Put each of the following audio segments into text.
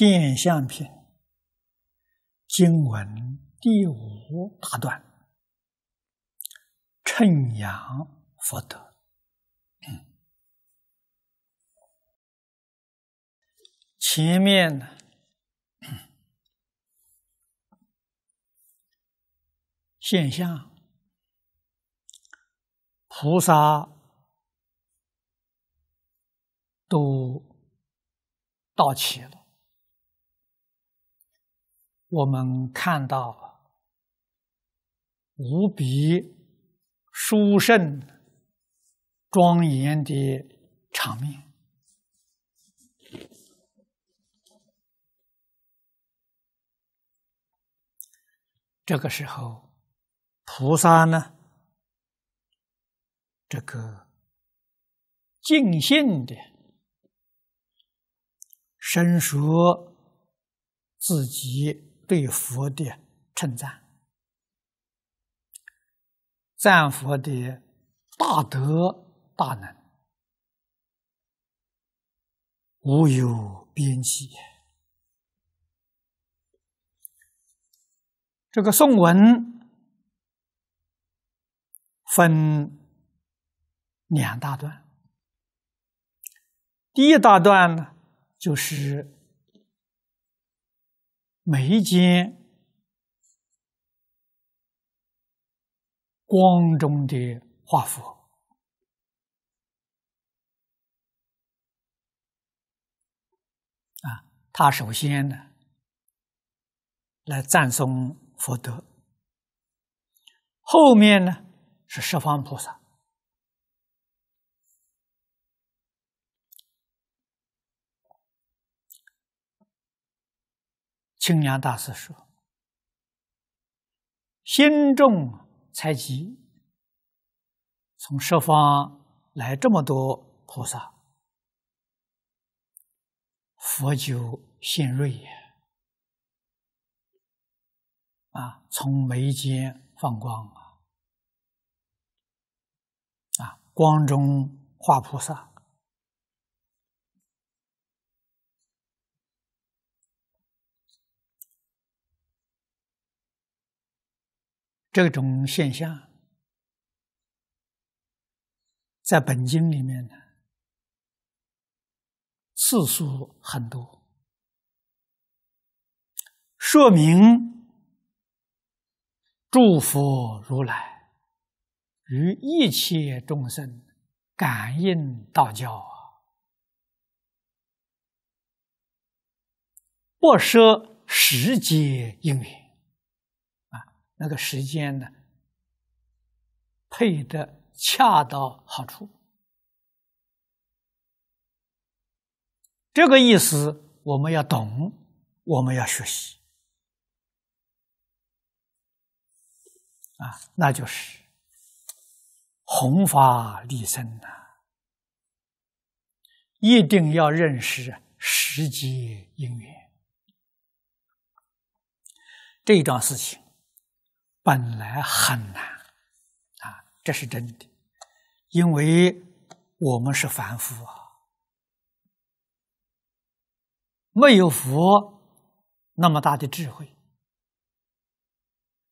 现象篇经文第五大段，称阳福德，前面现象菩萨都到齐了。我们看到无比殊胜、庄严的场面。这个时候，菩萨呢，这个尽兴的，伸说自己。对佛的称赞，赞佛的大德大能，无有边际。这个颂文分两大段，第一大段呢，就是。眉间光中的画佛啊，他首先呢来赞颂佛德，后面呢是十方菩萨。清凉大师说：“心中猜集，从十方来这么多菩萨，佛就现瑞也。啊，从眉间放光啊，啊，光中化菩萨。”这种现象，在本经里面呢，次数很多，说明祝福如来与一切众生感应道啊，不舍十界因缘。那个时间呢，配得恰到好处，这个意思我们要懂，我们要学习啊，那就是弘法利生呐，一定要认识时机因缘，这一段事情。本来很难啊，这是真的，因为我们是凡夫啊，没有佛那么大的智慧，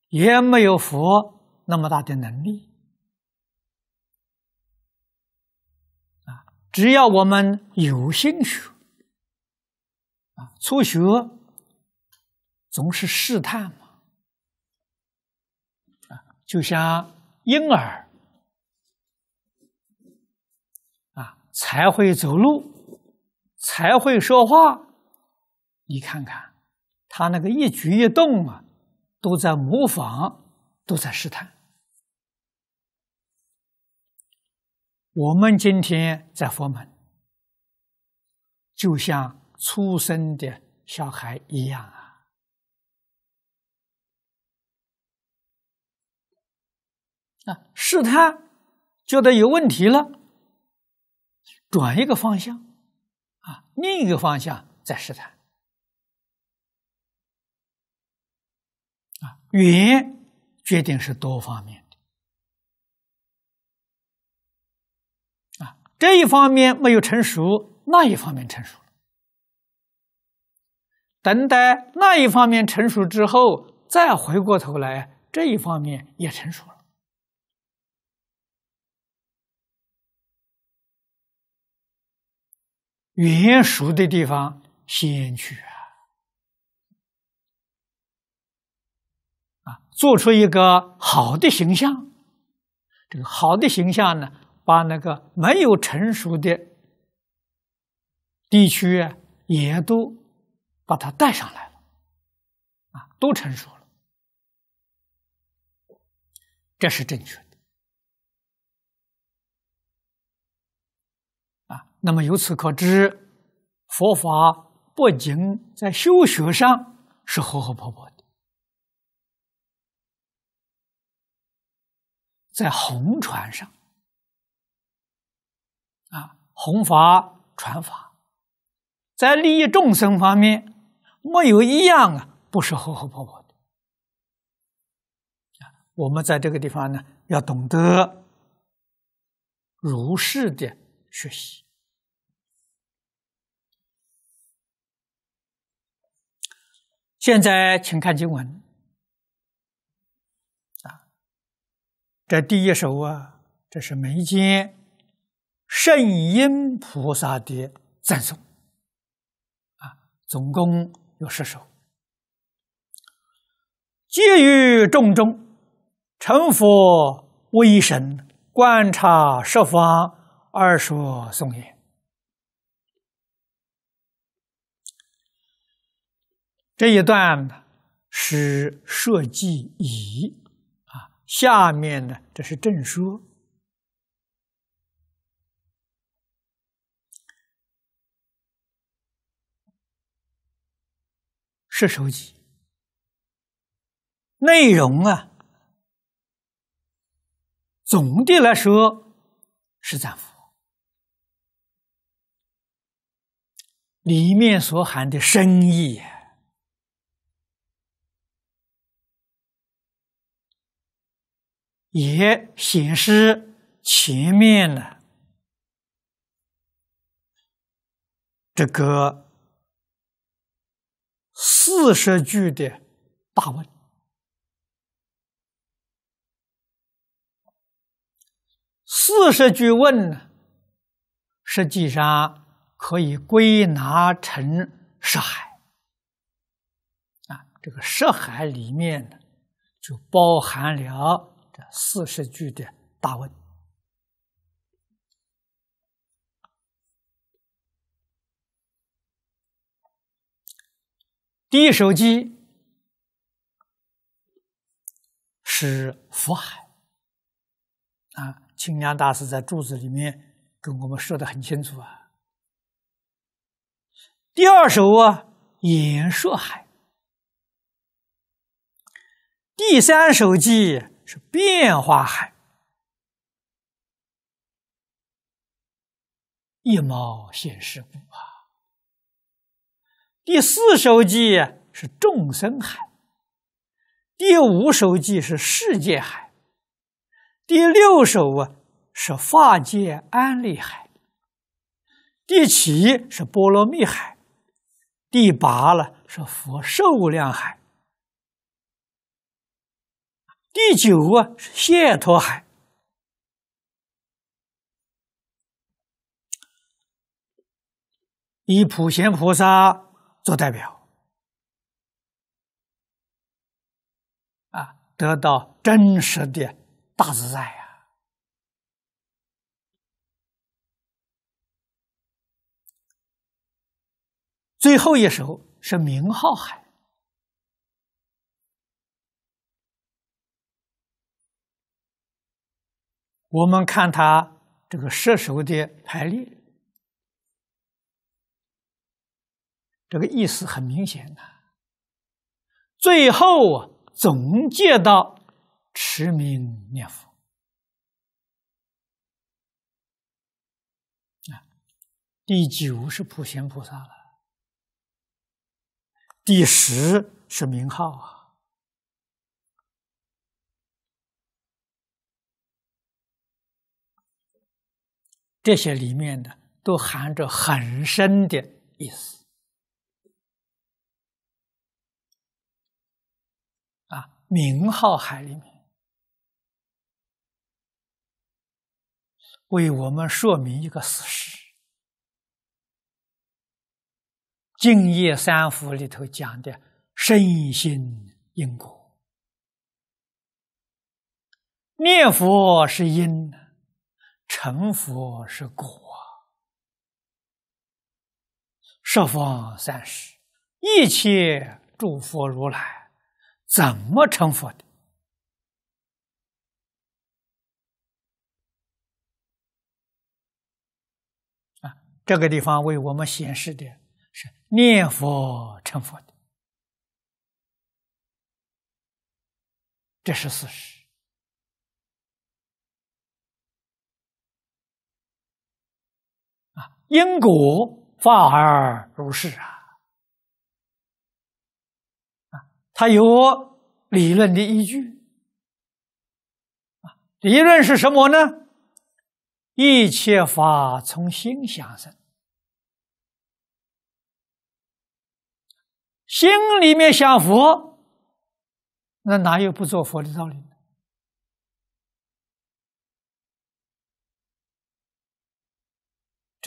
也没有佛那么大的能力啊。只要我们有兴趣啊，初学总是试探。就像婴儿啊，才会走路，才会说话。你看看他那个一举一动啊，都在模仿，都在试探。我们今天在佛门，就像出生的小孩一样啊。啊，试探觉得有问题了，转一个方向，啊，另一个方向再试探，啊，原因决定是多方面的，啊，这一方面没有成熟，那一方面成熟了，等待那一方面成熟之后，再回过头来这一方面也成熟了。成熟的地方先去啊，啊，做出一个好的形象，这个好的形象呢，把那个没有成熟的地区啊，也都把它带上来了，啊，都成熟了，这是正确的。那么由此可知，佛法不仅在修学上是合合婆婆的，在弘传上啊，弘法传法，在利益众生方面，没有一样啊不是合合婆婆的我们在这个地方呢，要懂得如是的学习。现在请看经文，啊，这第一首啊，这是眉间圣音菩萨的赞颂，啊，总共有十首，皆于众中成佛威神，观察十方而说颂言。这一段是设计以，啊，下面呢这是正说，是手机内容啊，总的来说是赞佛，里面所含的深意。也显示前面的这个四十句的大问，四十句问呢，实际上可以归纳成十海，啊，这个识海里面呢，就包含了。四十句的大文，第一首机是福海啊，清凉大师在柱子里面跟我们说的很清楚啊。第二首啊，演说海，第三首偈。是变化海，一毛显世故啊。第四首偈是众生海，第五首偈是世界海，第六首啊是法界安利海，第七是波罗蜜海，第八了是佛受量海。第九啊，是解脱海，以普贤菩萨做代表，啊，得到真实的大自在啊。最后一首是名号海。我们看他这个射手的排列，这个意思很明显啊。最后总结到持名念佛啊，第九是普贤菩萨了，第十是名号啊。这些里面的都含着很深的意思啊！名号海里面为我们说明一个事实：《敬业三福》里头讲的身心因果，念佛是因。成佛是果，十佛三世一切诸佛如来，怎么成佛的？啊，这个地方为我们显示的是念佛成佛的，这是事实。因果法而如是啊，啊，它有理论的依据，啊，理论是什么呢？一切法从心想生，心里面想佛，那哪有不做佛的道理？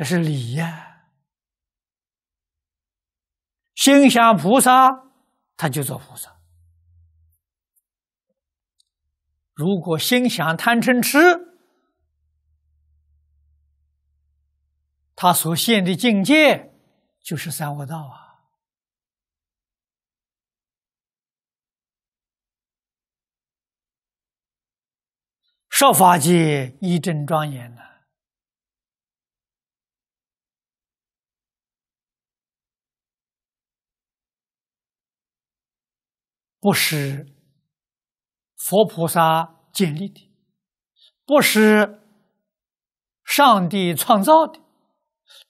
这是理呀，心想菩萨，他就做菩萨；如果心想贪嗔痴，他所现的境界就是三恶道啊！受法界一真庄严的。不是佛菩萨建立的，不是上帝创造的，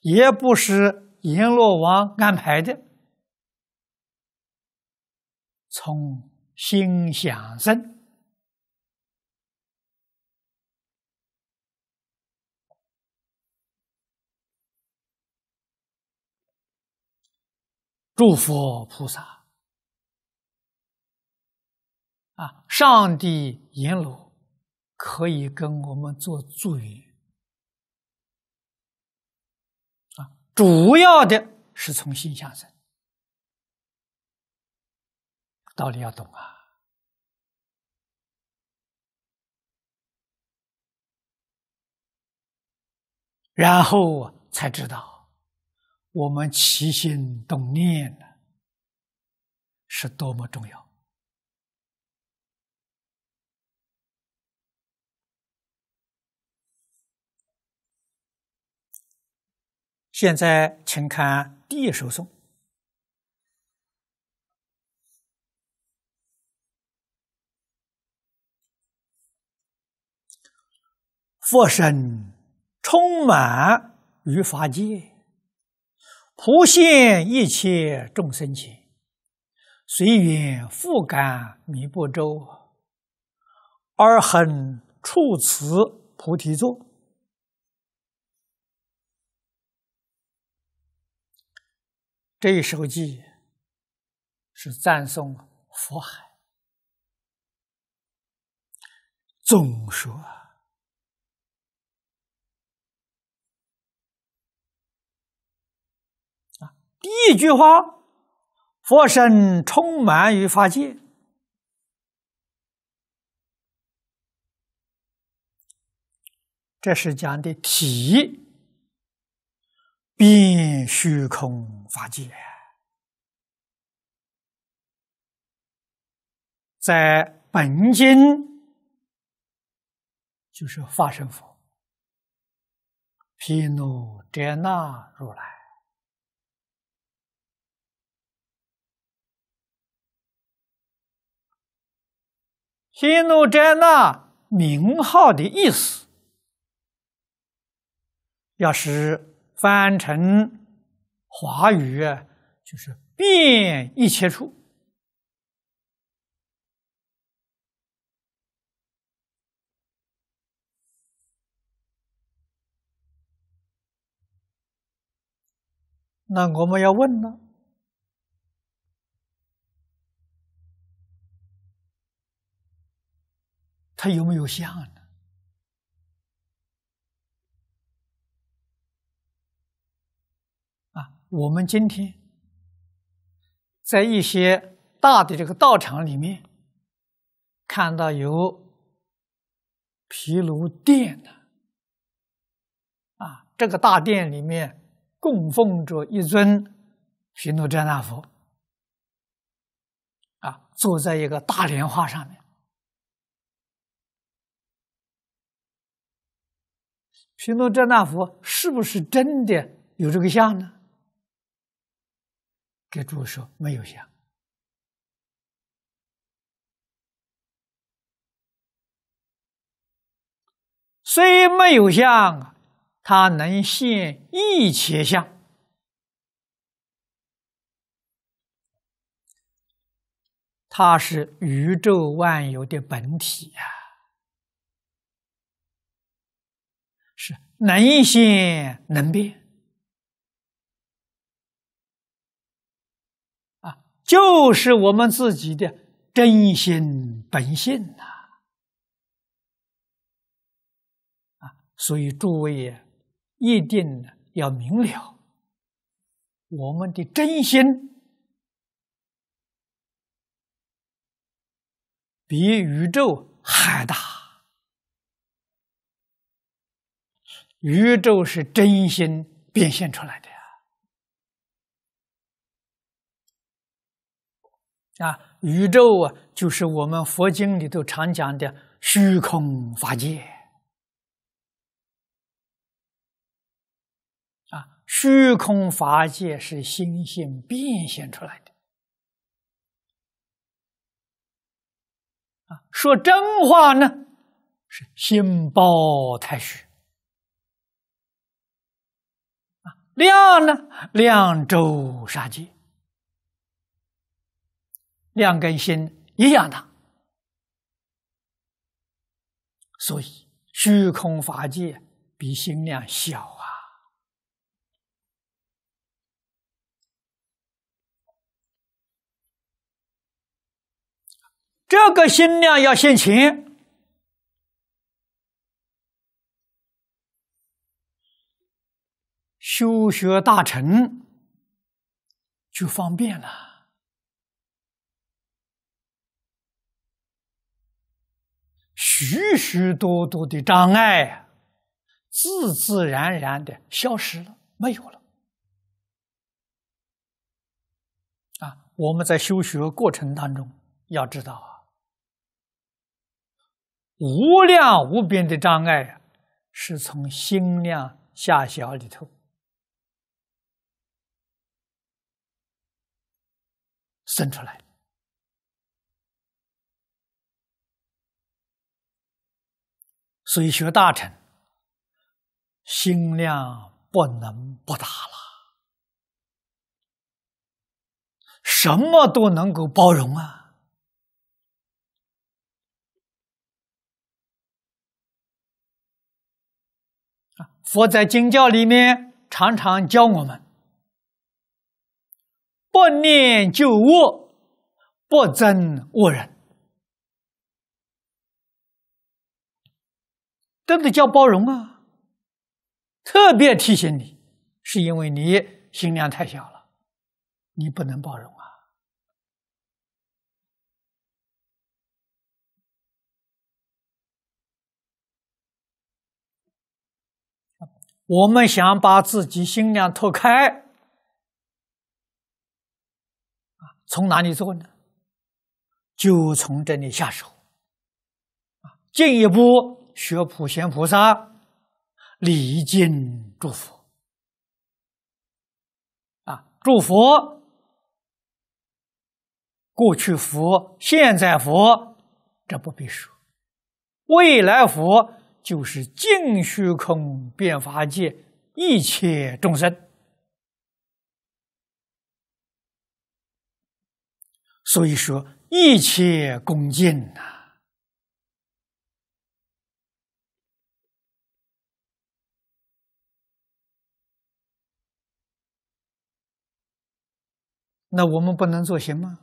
也不是阎罗王安排的，从心想生。诸佛菩萨。啊，上帝、阎罗可以跟我们做助缘啊，主要的是从心下生，道理要懂啊，然后才知道我们起心动念呢是多么重要。现在，请看第一首颂。佛身充满于法界，普现一切众生前，随缘复感迷不周，而恒处此菩提座。这一首偈是赞颂佛海，总说啊，第一句话，佛身充满于法界，这是讲的体。遍虚空法界，在本经就是法身佛，毗卢遮那如来，毗卢遮那名号的意思，要是。翻成华语就是变一切处。那我们要问了，他有没有像呢？我们今天在一些大的这个道场里面，看到有毗卢殿的，啊，这个大殿里面供奉着一尊毗卢遮那佛，啊，坐在一个大莲花上面。毗卢遮那佛是不是真的有这个像呢？给诸位说，没有相，虽没有相，它能现一切相，它是宇宙万有的本体啊，是能现能变。就是我们自己的真心本性呐，啊！所以诸位一定要明了，我们的真心比宇宙还大，宇宙是真心变现出来的呀。啊，宇宙啊，就是我们佛经里头常讲的虚空法界啊，虚空法界是心性变现出来的啊。说真话呢，是心包太虚啊；量呢，量周杀界。量跟心一样大，所以虚空法界比心量小啊。这个心量要现前，修学大成就方便了。许许多多的障碍，自自然然的消失了，没有了。啊，我们在修学过程当中，要知道啊，无量无边的障碍啊，是从心量狭小里头生出来。以学大臣心量不能不大了，什么都能够包容啊！啊，佛在经教里面常常教我们：不念旧恶，不憎恶人。这的叫包容啊！特别提醒你，是因为你心量太小了，你不能包容啊！我们想把自己心量拓开从哪里做呢？就从这里下手进一步。学普贤菩萨礼敬祝福。啊，祝福。过去佛、现在佛，这不必说，未来佛就是净虚空遍法界一切众生。所以说，一切恭敬呐。那我们不能做行吗？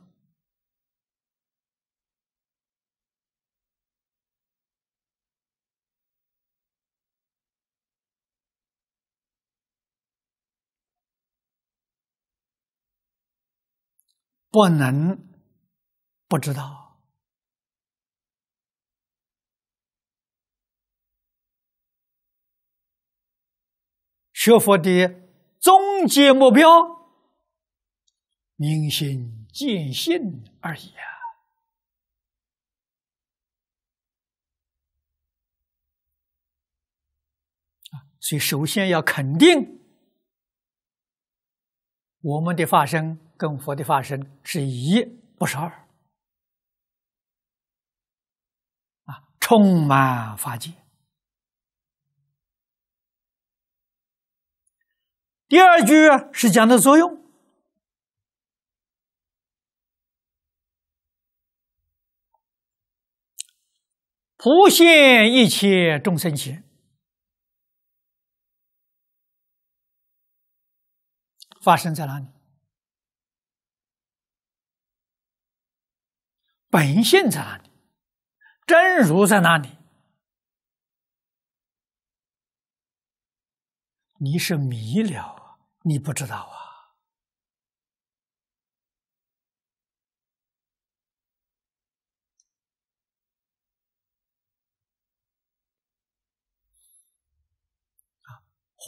不能，不知道。学佛的终极目标。明心见性而已啊！所以首先要肯定我们的发生跟佛的发生是一，不是二啊，充满法界。第二句是讲的作用。普现一切众生前，发生在哪里？本性在哪里？真如在哪里？你是迷了啊！你不知道啊！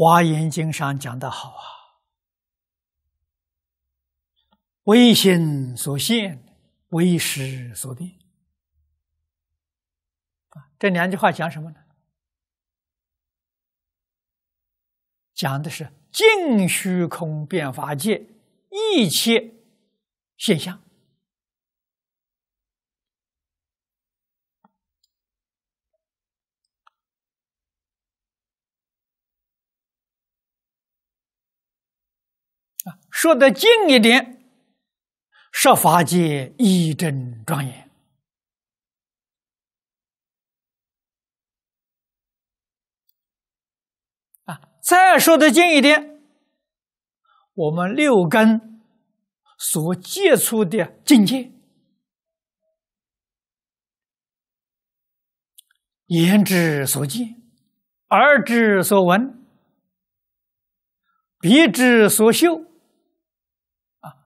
华严经上讲的好啊，“唯心所现，唯识所变。”这两句话讲什么呢？讲的是净虚空变法界一切现象。说得近一点，设法界一真庄严啊！再说得近一点，我们六根所接触的境界：眼之所见，耳之所闻，鼻之所嗅。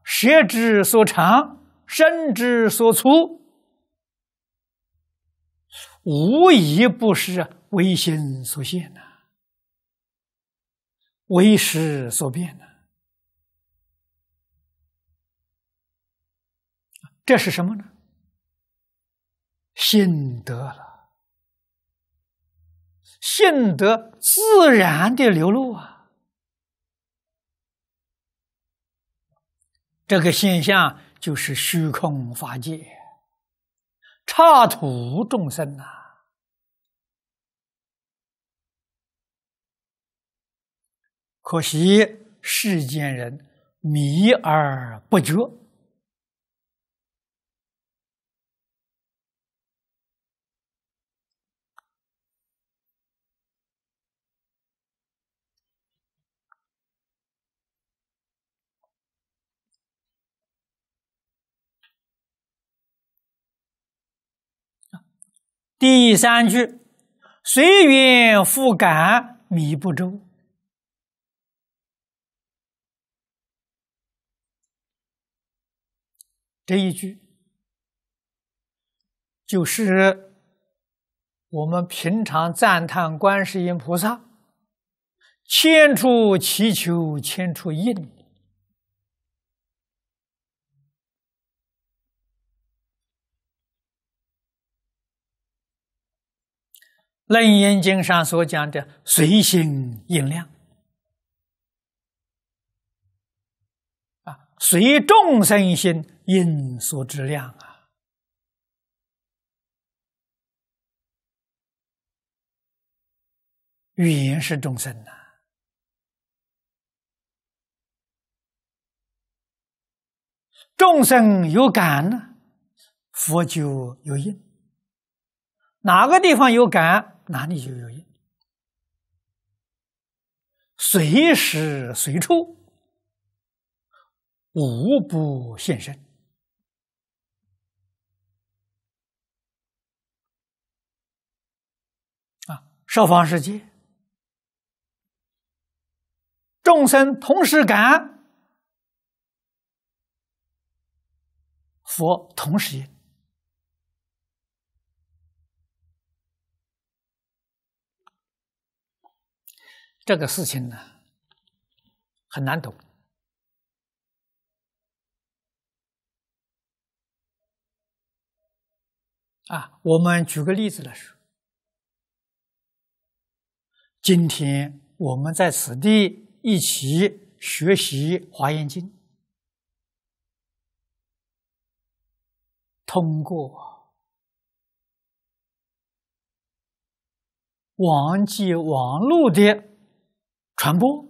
舌之所长，身之所粗，无一不是为心所现呐，为识所变呐。这是什么呢？心得了，心得自然的流露啊。这个现象就是虚空法界，差土众生啊！可惜世间人迷而不觉。第三句，随缘复感迷不周。这一句，就是我们平常赞叹观世音菩萨，千处祈求千处应。楞严经上所讲的随心应量，啊，随众生心应所之量啊，语言是众生呐，众生有感呢，佛就有应，哪个地方有感？哪里就有随时随处无不现身啊！方世界，众生同时感，佛同时应。这个事情呢很难懂啊！我们举个例子来说，今天我们在此地一起学习《华严经》，通过王际王络的。传播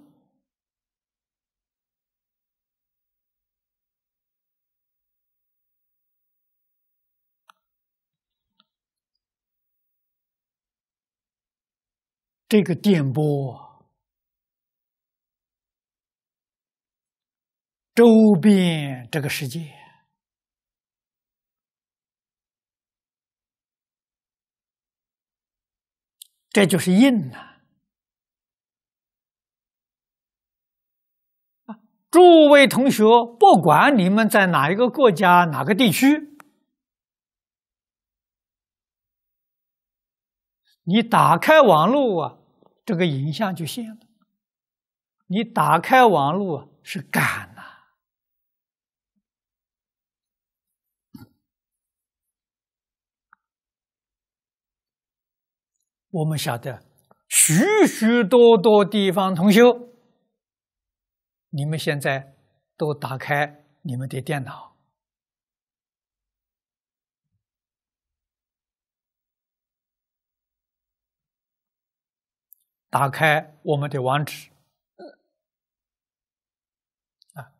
这个电波，周边这个世界，这就是印呐。诸位同学，不管你们在哪一个国家、哪个地区，你打开网络啊，这个影像就现了。你打开网络是感呐，我们晓得，许许多多地方同学。你们现在都打开你们的电脑，打开我们的网址，啊，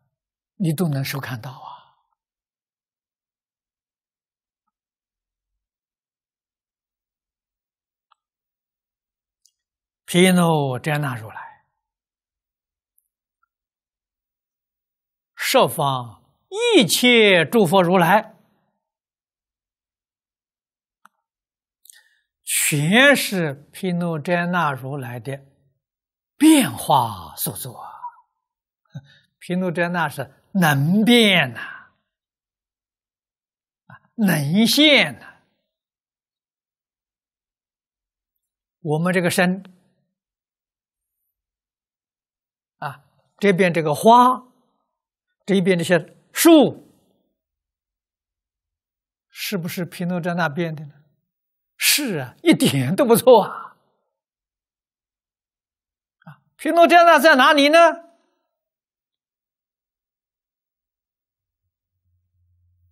你都能收看到啊！皮诺遮纳如来。设方一切诸佛如来，全是毗卢遮那如来的变化所作。毗卢遮那是能变呐，啊，能现呐。我们这个身啊，这边这个花。这一边这些树，是不是平诺江那边的呢？是啊，一点都不错啊！啊，平诺江那在哪里呢？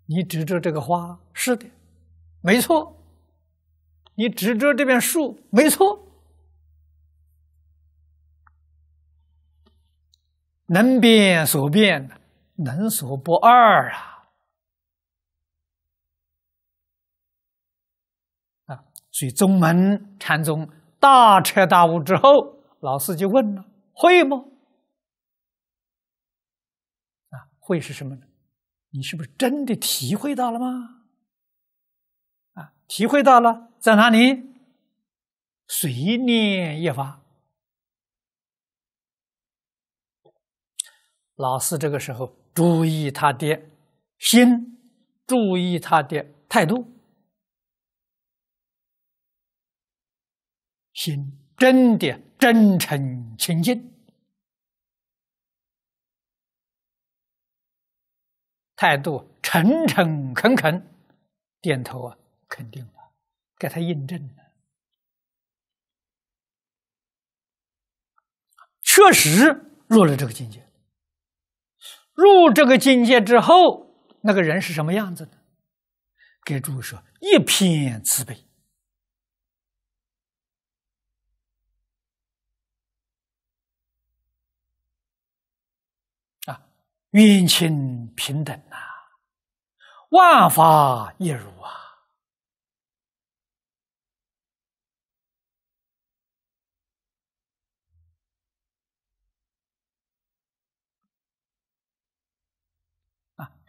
你指着这个花，是的，没错。你指着这边树，没错。能变所变的。能所不二啊！啊，所以宗门禅宗大彻大悟之后，老四就问了：“会吗？”啊，会是什么呢？你是不是真的体会到了吗？啊，体会到了，在哪里？随念一发，老四这个时候。注意他的心，注意他的态度，心真的真诚清净，态度诚诚恳恳，点头啊，肯定了，给他印证了，确实入了这个境界。入这个境界之后，那个人是什么样子的？给诸位说，一片慈悲啊，冤亲平等啊，万法一如啊。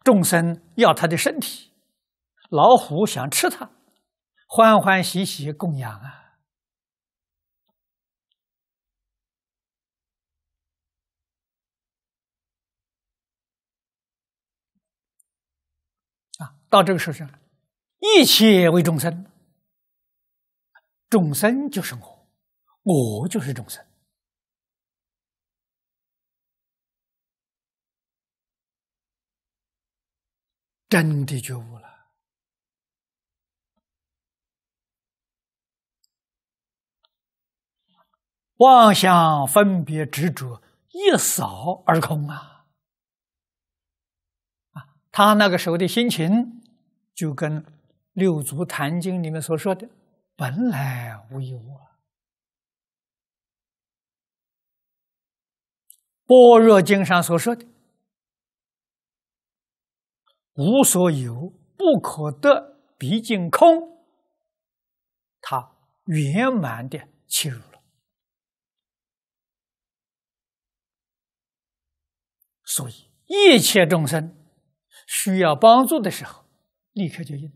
众生要他的身体，老虎想吃他，欢欢喜喜供养啊！啊，到这个时候一切为众生，众生就是我，我就是众生。真的觉悟了，妄想分别执着一扫而空啊！啊，他那个时候的心情，就跟《六祖坛经》里面所说的“本来无一物”，《般若经》上所说的。无所有，不可得，毕竟空。他圆满的切入了，所以一切众生需要帮助的时候，立刻就应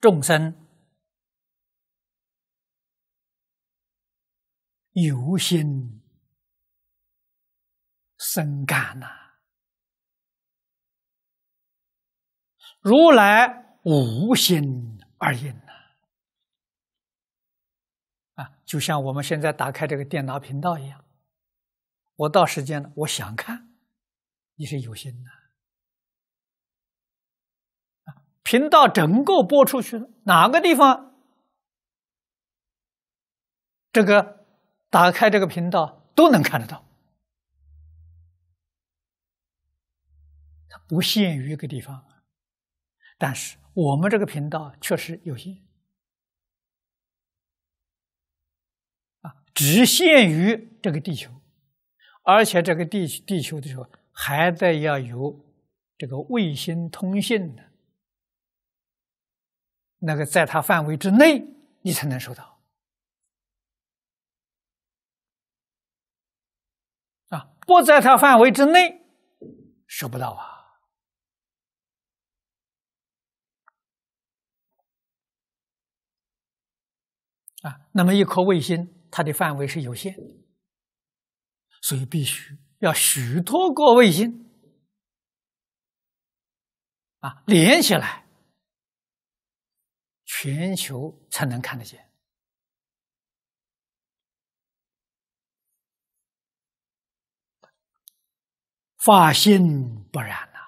众生有心。深感呐，如来无心而音呐，啊，就像我们现在打开这个电脑频道一样，我到时间了，我想看，你是有心的，啊，频道整个播出去，哪个地方，这个打开这个频道都能看得到。不限于一个地方，但是我们这个频道确实有限啊，只限于这个地球，而且这个地地球的时候，还得要有这个卫星通信的那个，在它范围之内，你才能收到啊，不在它范围之内，收不到啊。啊，那么一颗卫星它的范围是有限，所以必须要许多个卫星啊连起来，全球才能看得见。发性不然呐，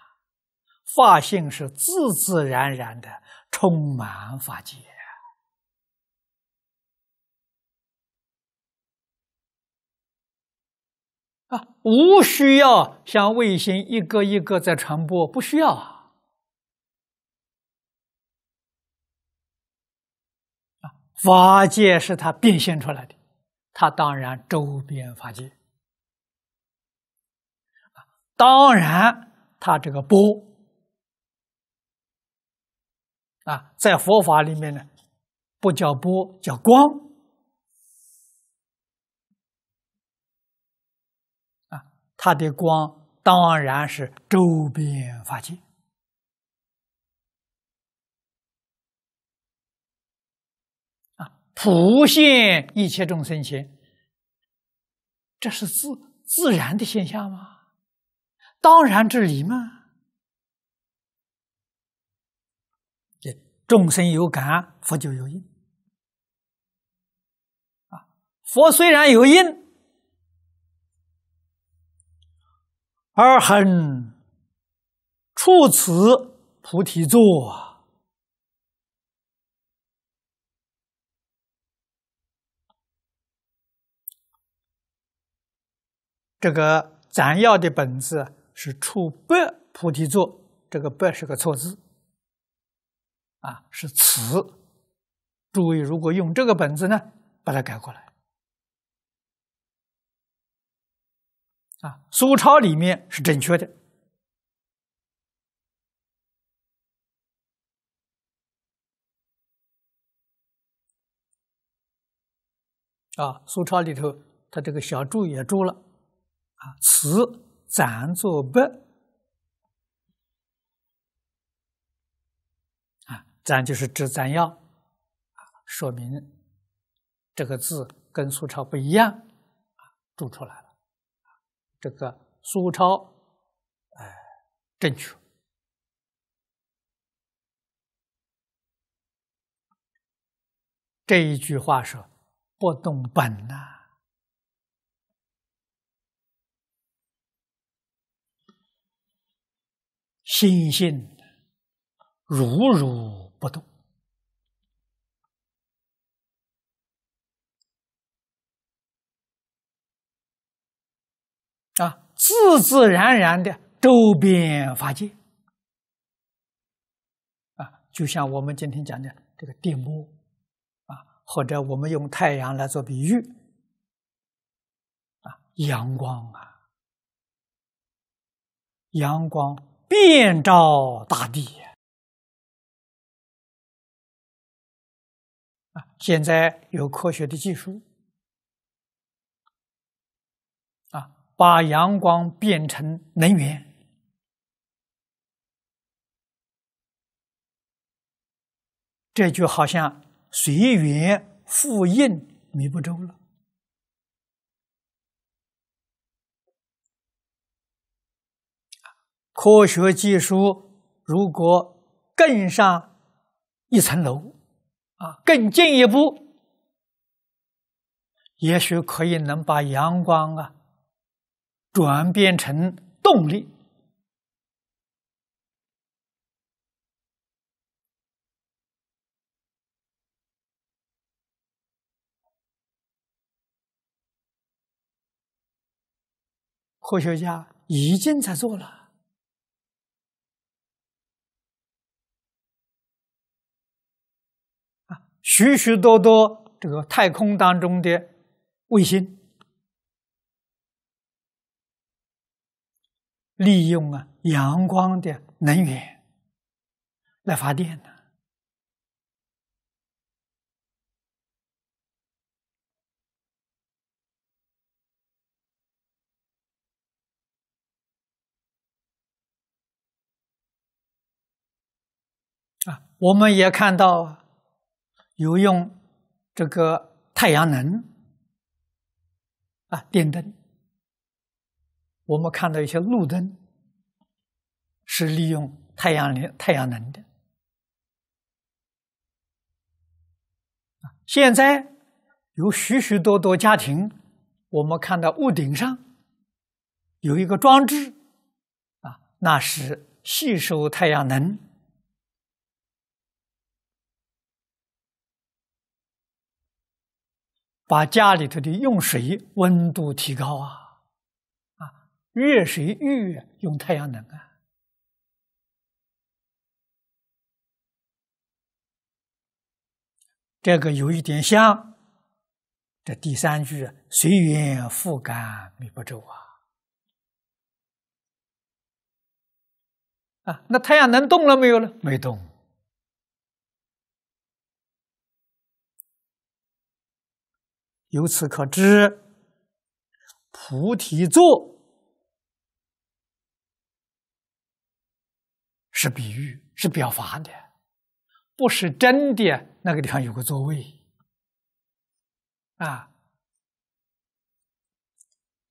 发性是自自然然的，充满发界。啊，无需要像卫星一个一个在传播，不需要啊。法界是它变现出来的，它当然周边法界啊，当然它这个波啊，在佛法里面呢，不叫波，叫光。它的光当然是周边发起啊，普现一切众生前，这是自自然的现象吗？当然之理吗？对，众生有感，佛就有应啊。佛虽然有因。而恨处此菩提座，这个咱要的本子是处白菩提座，这个“白”是个错字，啊，是“此”。注意，如果用这个本子呢，把它改过来。啊，苏超里面是正确的。啊，苏超里头，他这个小注也注了。啊，词暂作不。啊，暂就是指咱要。啊，说明这个字跟苏超不一样。啊，注出来了。这个苏超，哎，正确。这一句话说，不动本呐，心性如如不动。自自然然的周边发界，啊，就像我们今天讲的这个电波，啊，或者我们用太阳来做比喻，啊，阳光啊，阳光遍照大地，啊，现在有科学的技术。把阳光变成能源，这就好像随缘复印，弥不周了。科学技术如果更上一层楼，啊，更进一步，也许可以能把阳光啊。转变成动力，科学家已经在做了啊，许许多多这个太空当中的卫星。利用啊阳光的能源来发电呢。啊，我们也看到有用这个太阳能啊电灯。我们看到一些路灯是利用太阳能太阳能的现在有许许多多家庭，我们看到屋顶上有一个装置啊，那是吸收太阳能，把家里头的用水温度提高啊。越水愈用太阳能啊，这个有一点像。这第三句“随缘复感密不周”啊，啊，那太阳能动了没有呢？没动。由此可知，菩提座。是比喻，是表法的，不是真的。那个地方有个座位，啊，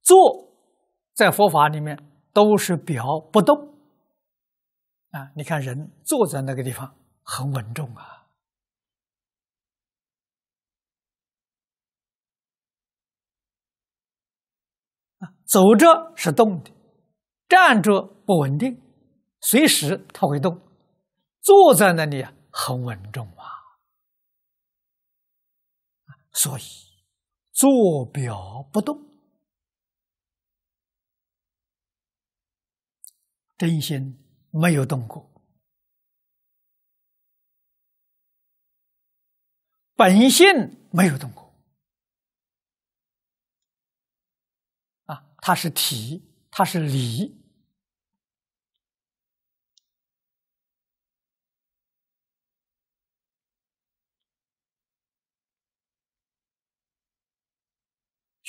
坐在佛法里面都是表不动啊。你看人坐在那个地方很稳重啊，啊，走着是动的，站着不稳定。随时它会动，坐在那里啊，很稳重啊。所以，坐表不动，真心没有动过，本性没有动过啊，它是体，它是理。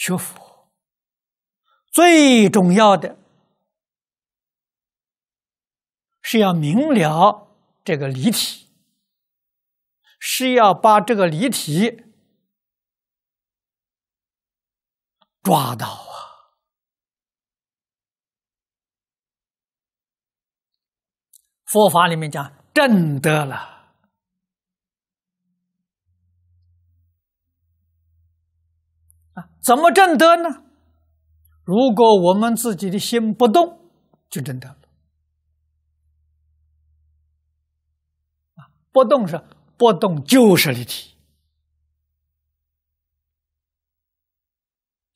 学佛最重要的是要明了这个离体，是要把这个离体抓到啊！佛法里面讲正得了。怎么证得呢？如果我们自己的心不动，就证得了。啊，不动是不动就是离体。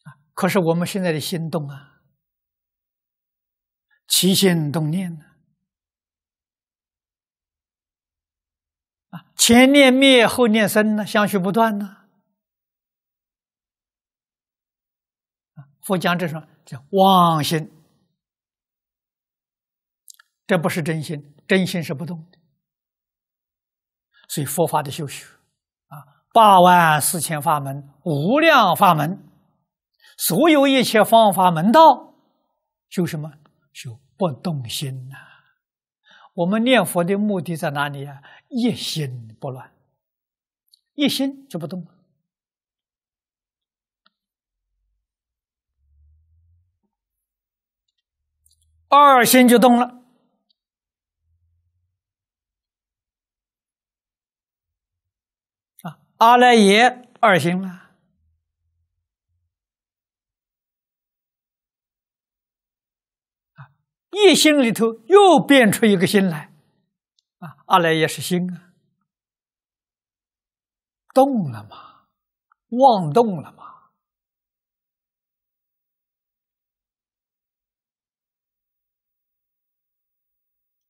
啊，可是我们现在的心动啊，起心动念呢？啊，前念灭，后念生呢，相续不断呢？佛讲这么叫妄心，这不是真心，真心是不动的。所以佛法的修学啊，八万四千法门，无量法门，所有一切方法门道，修什么？修不动心呐。我们念佛的目的在哪里啊？一心不乱，一心就不动。二心就动了啊！阿赖也二心了一心里头又变出一个心来啊！阿赖也是心啊，动了嘛，妄动了嘛，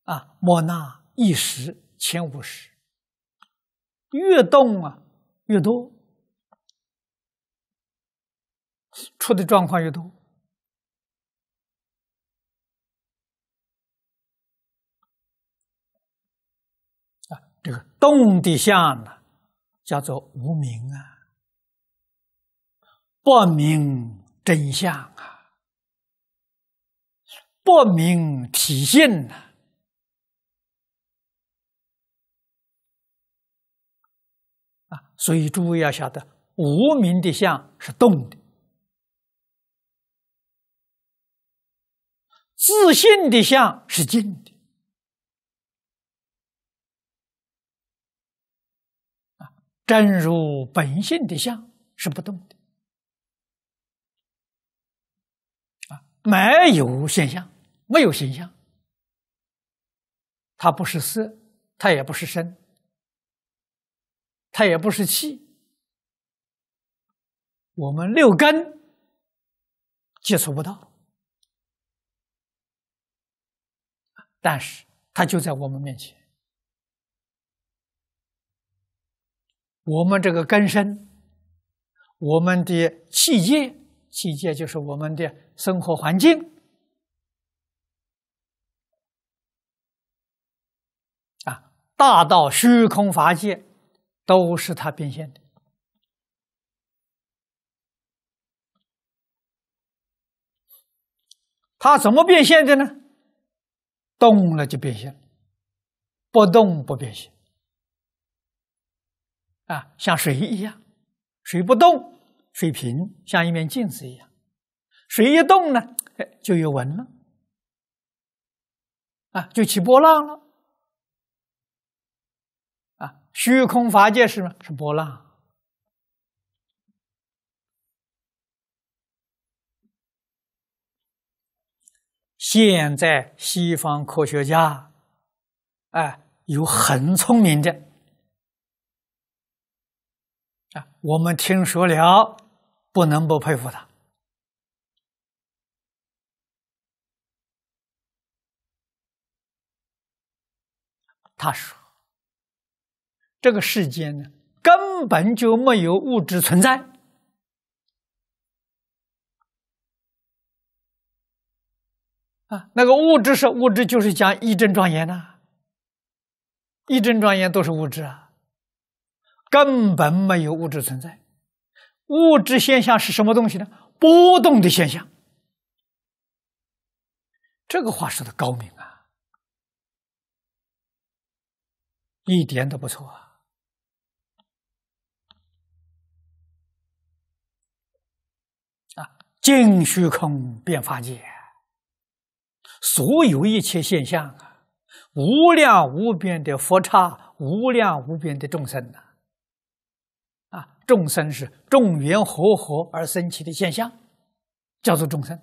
啊，莫那一时千五十，越动啊越多，出的状况越多啊。这个动的相呢，叫做无名啊，不明真相啊，不明体现呐。啊，所以诸位要晓得，无名的相是动的，自信的相是静的，正真如本性的相是不动的，啊，没有现象，没有形象，它不是色，它也不是身。它也不是气，我们六根接触不到，但是它就在我们面前。我们这个根身，我们的气界，气界就是我们的生活环境，啊，大到虚空法界。都是它变现的，它怎么变现的呢？动了就变现，不动不变现。啊，像水一样，水不动水平，像一面镜子一样；水一动呢，哎，就有纹了，啊，就起波浪了。虚空法界是么？是波浪。现在西方科学家，哎，有很聪明的，啊，我们听说了，不能不佩服他。他说。这个世间呢，根本就没有物质存在啊！那个物质是物质，就是讲一真庄严呐，一真庄严都是物质啊，根本没有物质存在。物质现象是什么东西呢？波动的现象。这个话说的高明啊，一点都不错啊。净虚空变法界，所有一切现象啊，无量无边的佛刹，无量无边的众生呐，啊，众生是众缘和合而生起的现象，叫做众生。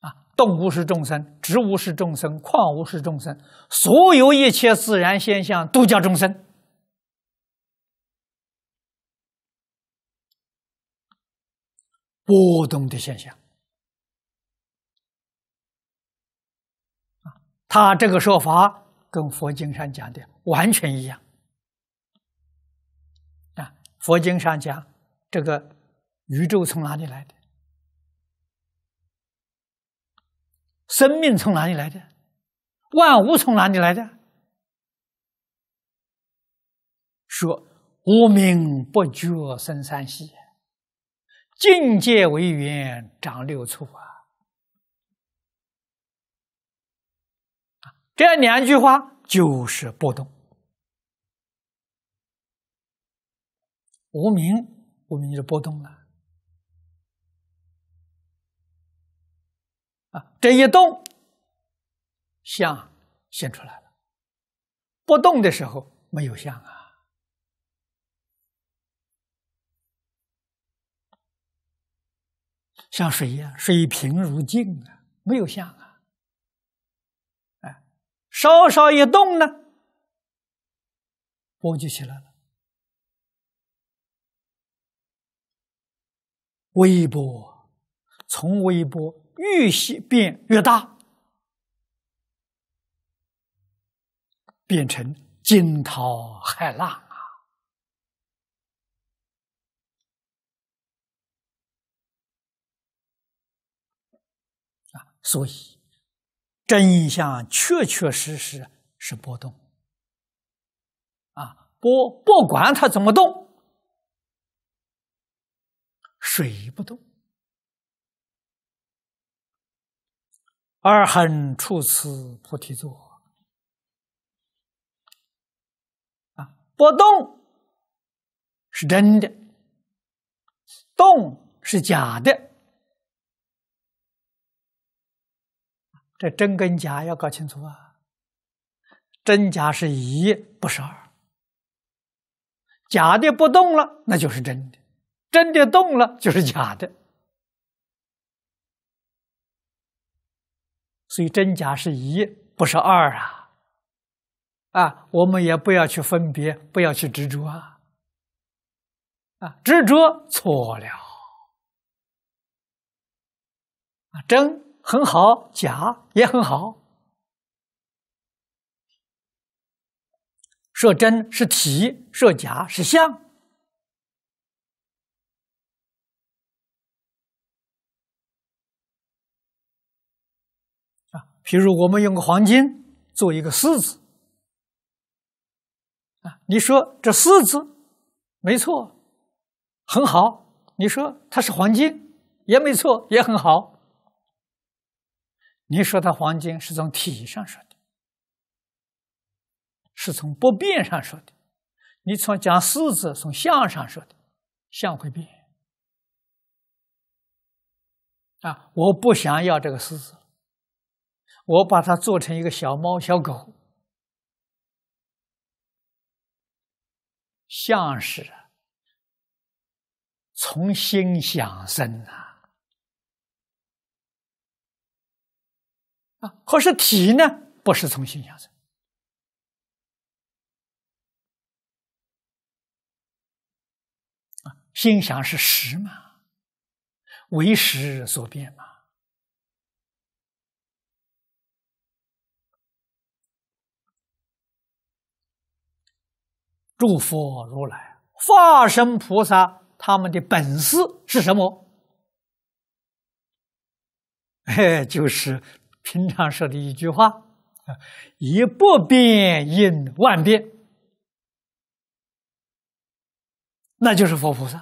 啊，动物是众生，植物是众生，矿物是众生，所有一切自然现象都叫众生。波动的现象他这个说法跟佛经上讲的完全一样啊。佛经上讲，这个宇宙从哪里来的？生命从哪里来的？万物从哪里来的？说无名不觉生三息。境界为云长六处啊，这两句话就是波动，无名，无名就是波动了，啊，这一动，相现出来了，波动的时候没有相啊。像水一样，水平如镜啊，没有像啊，哎，稍稍一动呢，波就起来了，微波，从微波越细变越大，变成惊涛骇浪。所以，真相确确实实是波动，啊，波不管它怎么动，水不动，二恒处此菩提座，啊，波动是真的，动是假的。这真跟假要搞清楚啊！真假是一，不是二。假的不动了，那就是真的；真的动了，就是假的。所以，真假是一，不是二啊！啊，我们也不要去分别，不要去执着啊！啊，执着错了啊，真。很好，假也很好。说真是体，说假是相。啊。比如我们用个黄金做一个狮子啊，你说这狮子没错，很好。你说它是黄金也没错，也很好。你说它黄金是从体上说的，是从不变上说的；你从讲狮子从相上说的，相会变啊！我不想要这个狮子，我把它做成一个小猫、小狗，像是从心想生啊。可是体呢？不是从心想生啊！心想是识嘛，为识所变嘛。诸佛如来、化身菩萨，他们的本事是什么？哎，就是。平常说的一句话啊，一不变应万变，那就是佛菩萨。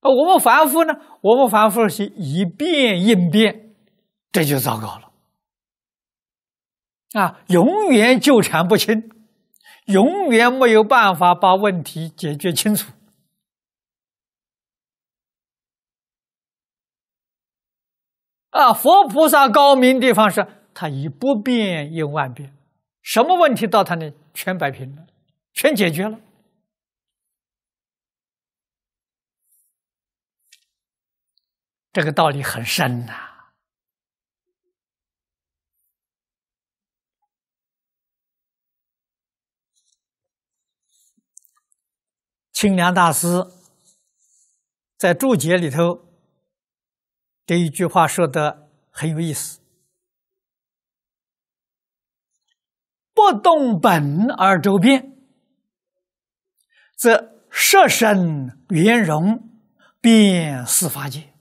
啊，我们凡夫呢，我们凡夫是一变应变，这就糟糕了，啊，永远纠缠不清，永远没有办法把问题解决清楚。啊，佛菩萨高明地方是，他以不变应万变，什么问题到他那全摆平了，全解决了。这个道理很深呐。清凉大师在注解里头。这一句话说的很有意思，不动本而周遍，则设身圆融，变四法界。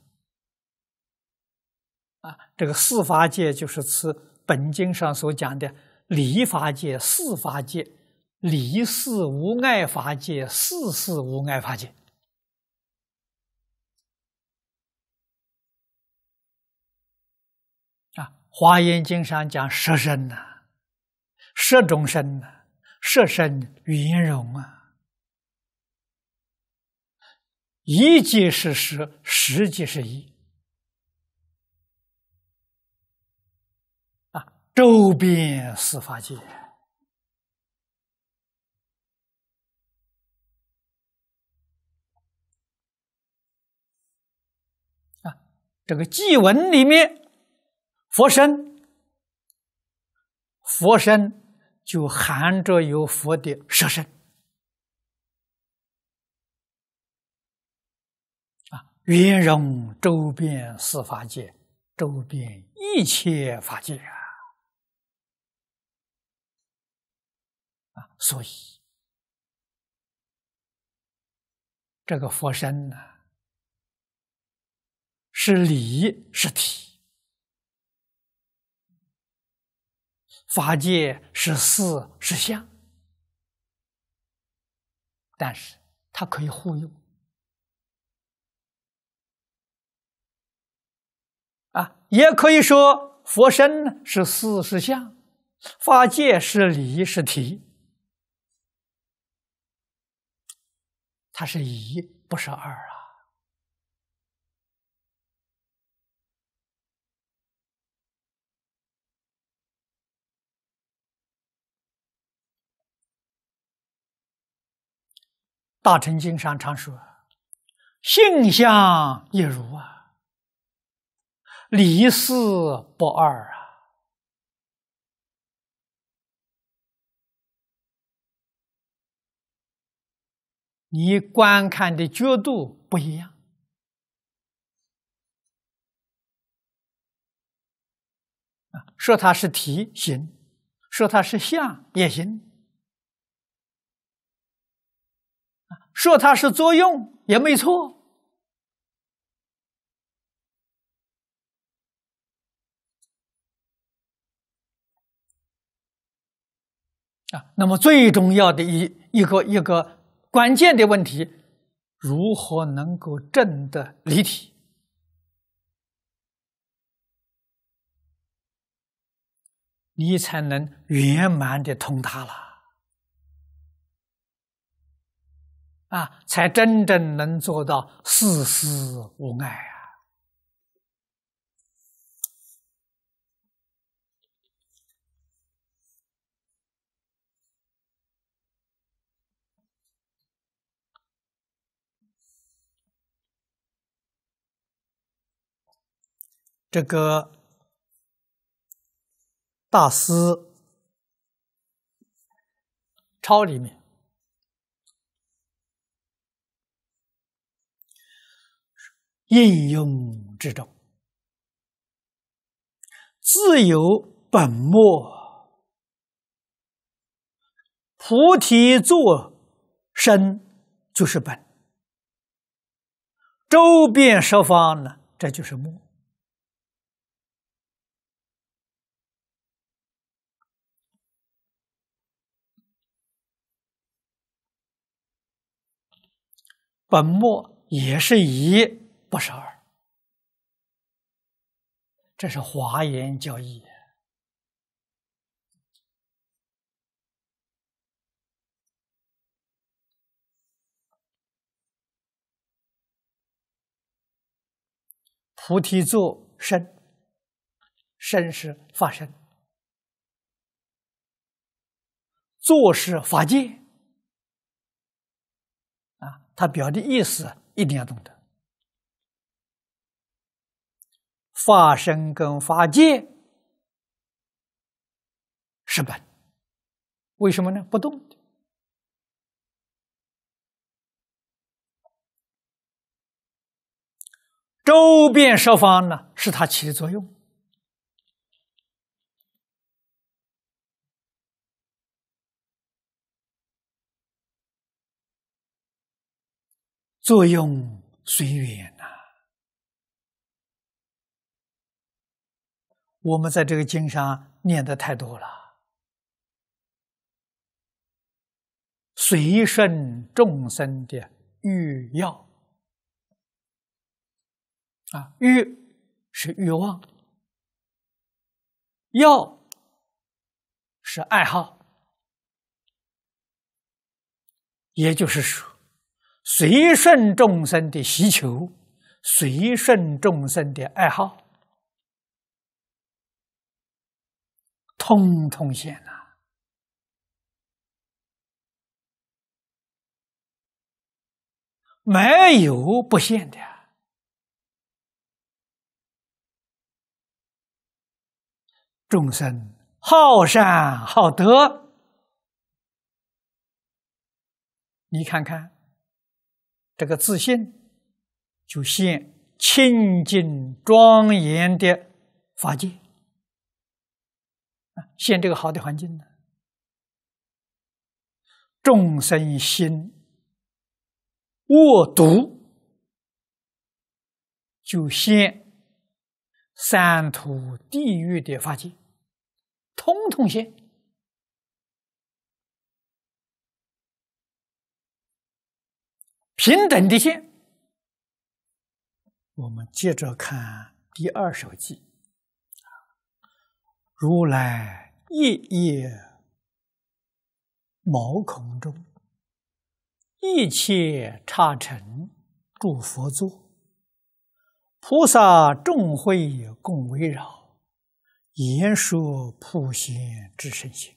啊，这个四法界就是此本经上所讲的理法界、四法界、离四无碍法界、四四无碍法界。华严经上讲十身呐，十众生呐，十身与音容啊，一即是十，十即是一啊，周边四法界啊，这个祭文里面。佛身，佛身就含着有佛的舍身啊，圆融周边四法界，周边一切法界啊啊，所以这个佛身呢，是理是体。法界是四，是相，但是它可以互用啊，也可以说佛身是四，是相，法界是理是体，它是一不是二啊。大乘经上常说：“性相也如啊，理事不二啊，你观看的角度不一样说它是体行，说它是相也行。”说它是作用也没错啊，那么最重要的一一个一个关键的问题，如何能够证得离体，你才能圆满的通达了。啊，才真正能做到四思无碍啊！这个大师超里面。应用之中，自有本末。菩提作身就是本，周遍十方呢，这就是末。本末也是以。十二，这是华严教义。菩提坐身，身是法身；坐是法界。啊，他表的意思一定要懂得。发生跟发界是本，为什么呢？不动的，周边设方呢，是它起的作用，作用随缘呐。我们在这个经上念的太多了，随顺众生的欲要，啊，欲是欲望，要是爱好，也就是说，随顺众生的需求，随顺众生的爱好。通通现呐，没有不现的。众生好善好德，你看看这个自信，就现清净庄严的法界。啊，现这个好的环境呢，众生心恶毒，就现三土地狱的法界，通通现平等的线，我们接着看第二首偈。如来夜夜毛孔中，一切刹尘诸佛座，菩萨众会共围绕，言说普贤之圣行。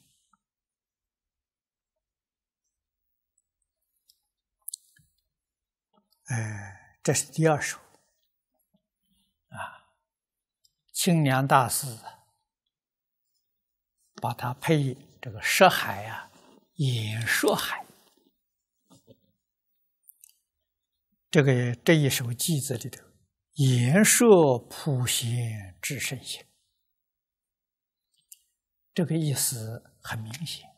哎，这是第二首，啊，清凉大师。把它配这个涉海啊，眼涉海。这个这一首偈子里头，言说普贤至圣贤，这个意思很明显。《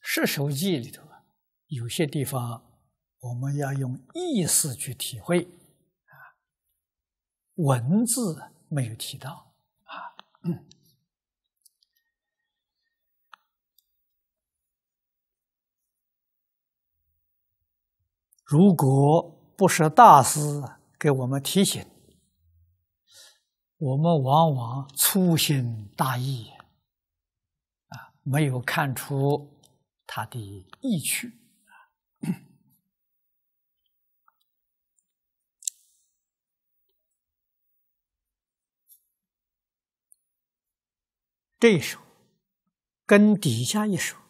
十首偈》里头啊，有些地方我们要用意思去体会啊，文字没有提到啊。嗯如果不是大师给我们提醒，我们往往粗心大意，啊，没有看出他的意趣。这首跟底下一首。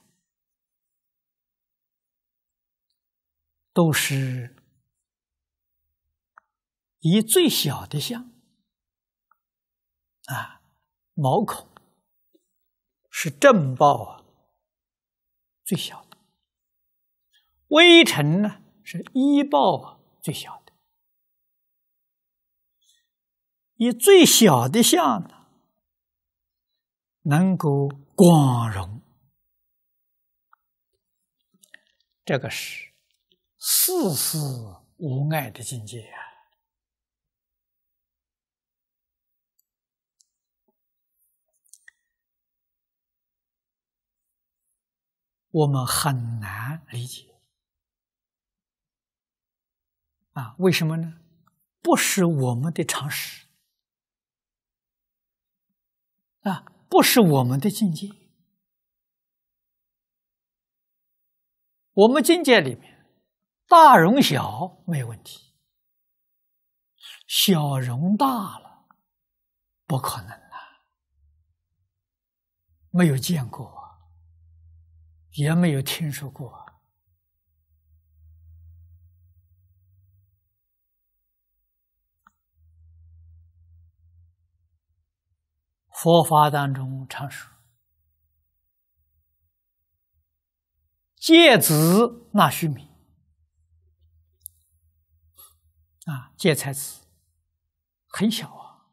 都是以最小的相啊，毛孔是正报啊，最小的微尘呢是依报啊，最小的以最小的相呢能够光荣，这个是。世事无碍的境界呀，我们很难理解啊？为什么呢？不是我们的常识啊，不是我们的境界，我们境界里面。大荣小没问题，小荣大了，不可能啊！没有见过，也没有听说过佛法当中常说，戒子纳须弥。啊，芥菜籽很小啊，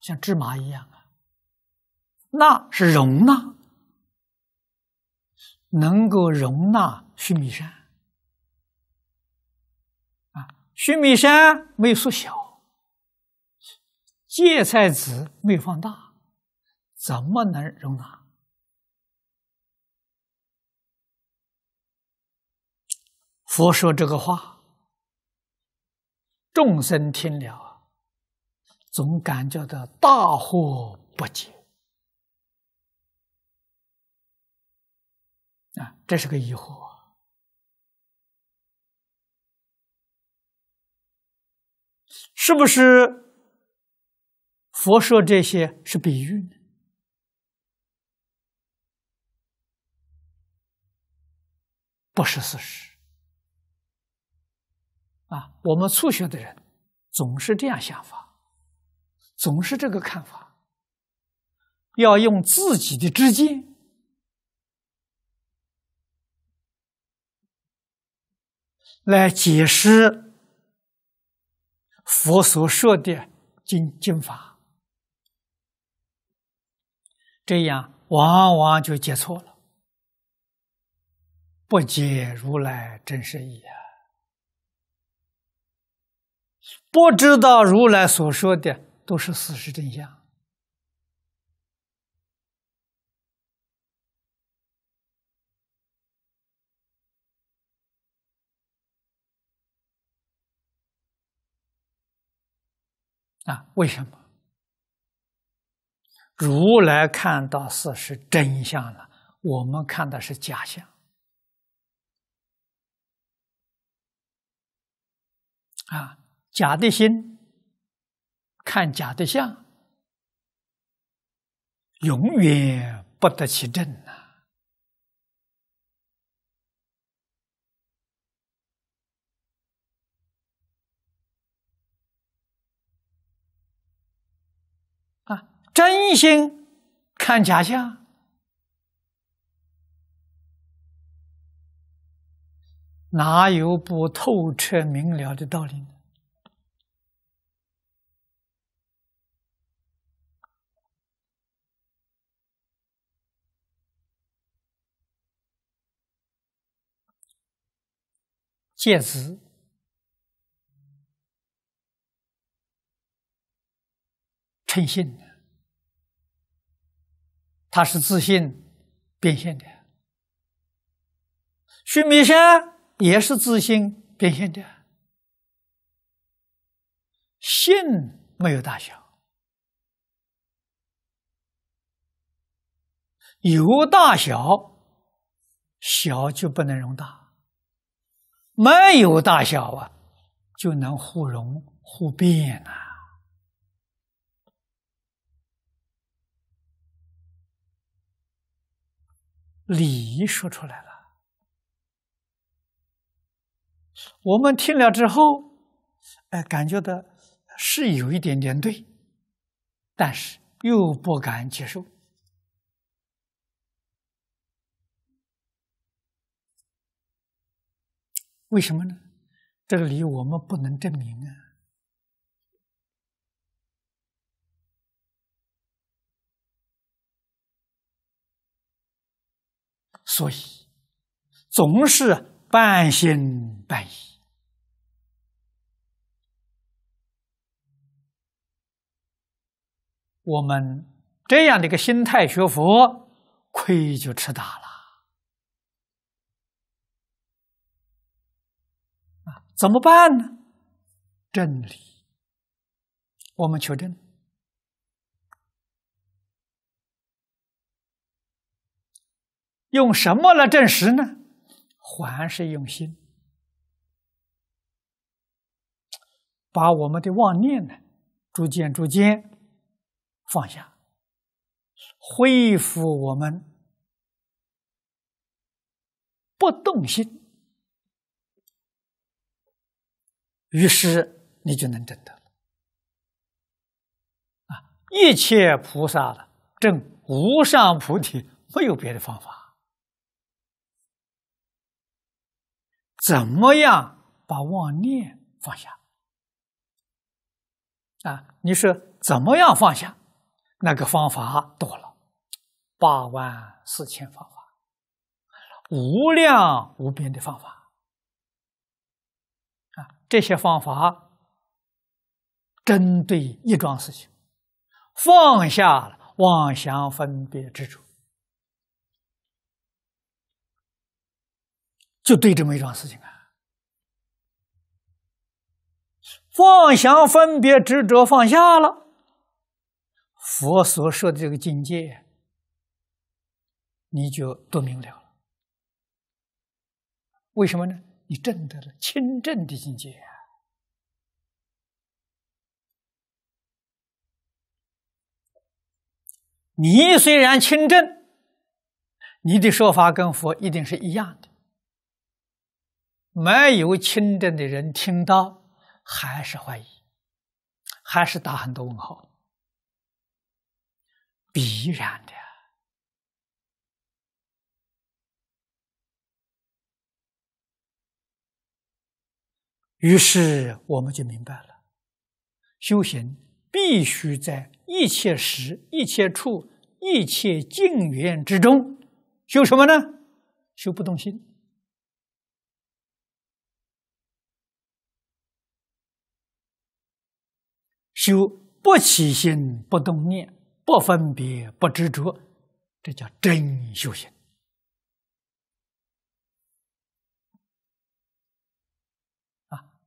像芝麻一样啊。那是容纳，能够容纳须弥山啊。须弥山没有缩小，芥菜籽没有放大，怎么能容纳？佛说这个话。众生听了，总感觉到大惑不解啊！这是个疑惑，是不是？佛说这些是比喻呢？不是事实。啊，我们初学的人总是这样想法，总是这个看法，要用自己的知见来解释佛所说的经经法，这样往往就解错了，不解如来真实意啊。不知道如来所说的都是事实真相啊？为什么？如来看到事实真相了，我们看到是假象啊？假的心看假的相，永远不得其正呐！啊，真心看假象。哪有不透彻明了的道理呢？戒子，诚信的，他是自信变现的；须弥山也是自信变现的。信没有大小，有大小，小就不能容大。没有大小啊，就能互融互变呐。理说出来了，我们听了之后，哎，感觉到是有一点点对，但是又不敢接受。为什么呢？这个理我们不能证明啊，所以总是半信半疑。我们这样的一个心态学佛，亏就吃大了。怎么办呢？真理，我们求证。用什么来证实呢？还是用心，把我们的妄念呢，逐渐逐渐放下，恢复我们不动心。于是你就能证得了啊！一切菩萨证无上菩提，没有别的方法。怎么样把妄念放下？啊，你说怎么样放下？那个方法多了，八万四千方法，无量无边的方法。这些方法针对一桩事情，放下了妄想分别执着，就对这么一桩事情啊。妄想分别执着放下了，佛所说的这个境界，你就都明了了。为什么呢？你证得了清正的境界啊！你虽然清正，你的说法跟佛一定是一样的。没有清正的人听到，还是怀疑，还是打很多问号，必然的。于是我们就明白了，修行必须在一切时、一切处、一切境缘之中修什么呢？修不动心，修不起心、不动念、不分别、不执着，这叫真修行。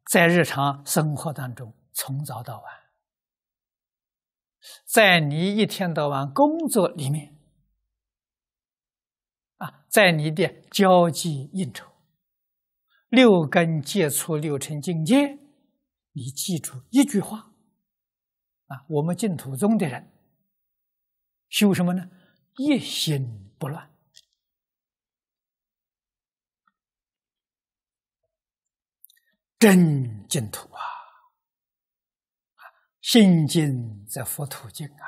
在日常生活当中，从早到晚，在你一天到晚工作里面，啊，在你的交际应酬，六根接触六尘境界，你记住一句话，啊，我们净土宗的人修什么呢？一心不乱。真净土啊！心静则佛土净啊！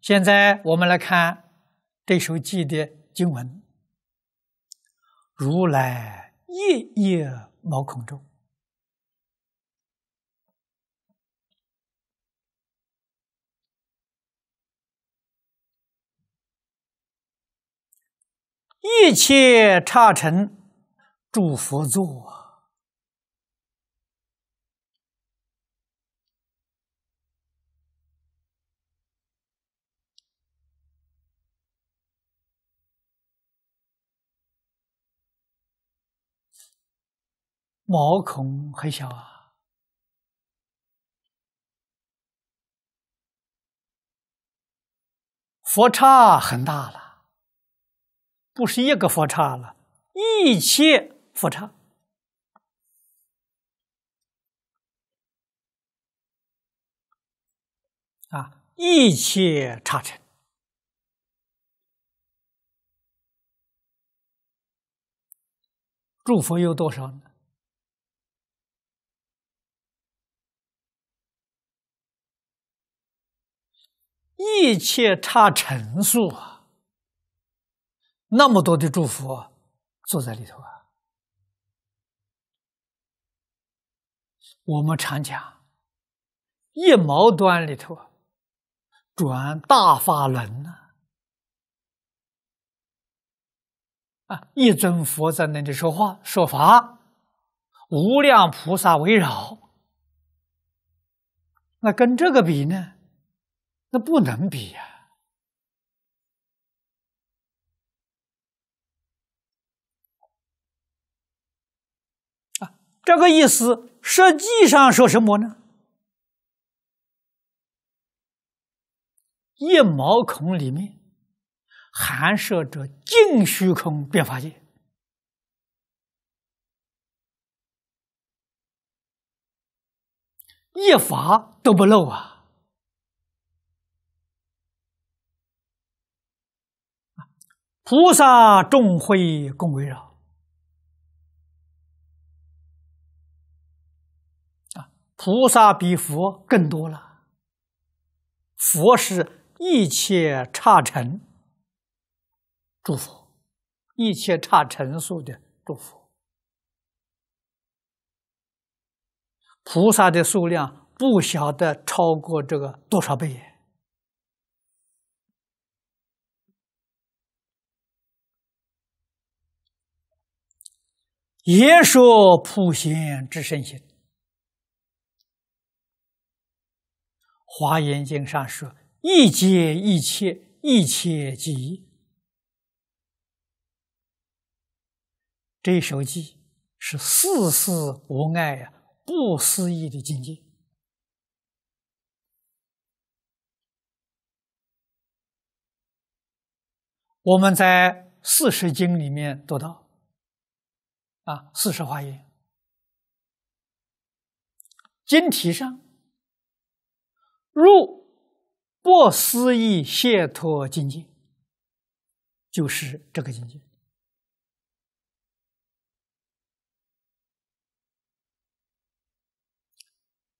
现在我们来看《这首记》的经文：如来夜夜毛孔中。一切差成，诸佛作，毛孔很小啊，佛差很大了。不是一个佛刹了，一切佛刹啊，一切刹成。诸佛有多少呢？一切差城数啊。那么多的祝福，坐在里头啊！我们常讲，一毛端里头转大法轮呢，啊，一尊佛在那里说话说法，无量菩萨围绕，那跟这个比呢？那不能比呀！这个意思，实际上说什么呢？一毛孔里面含摄着净虚空变法界，一法都不漏啊！菩萨众会共围绕。菩萨比佛更多了。佛是一切差成，祝福，一切差成数的祝福。菩萨的数量不晓得超过这个多少倍。也说普贤之圣性。华严经上说：“一结一切，一切一。”这一首偈是四四无碍呀，不思议的境界。我们在四十经里面读到，啊，四十华严，经题上。入不思议解脱境界，就是这个境界。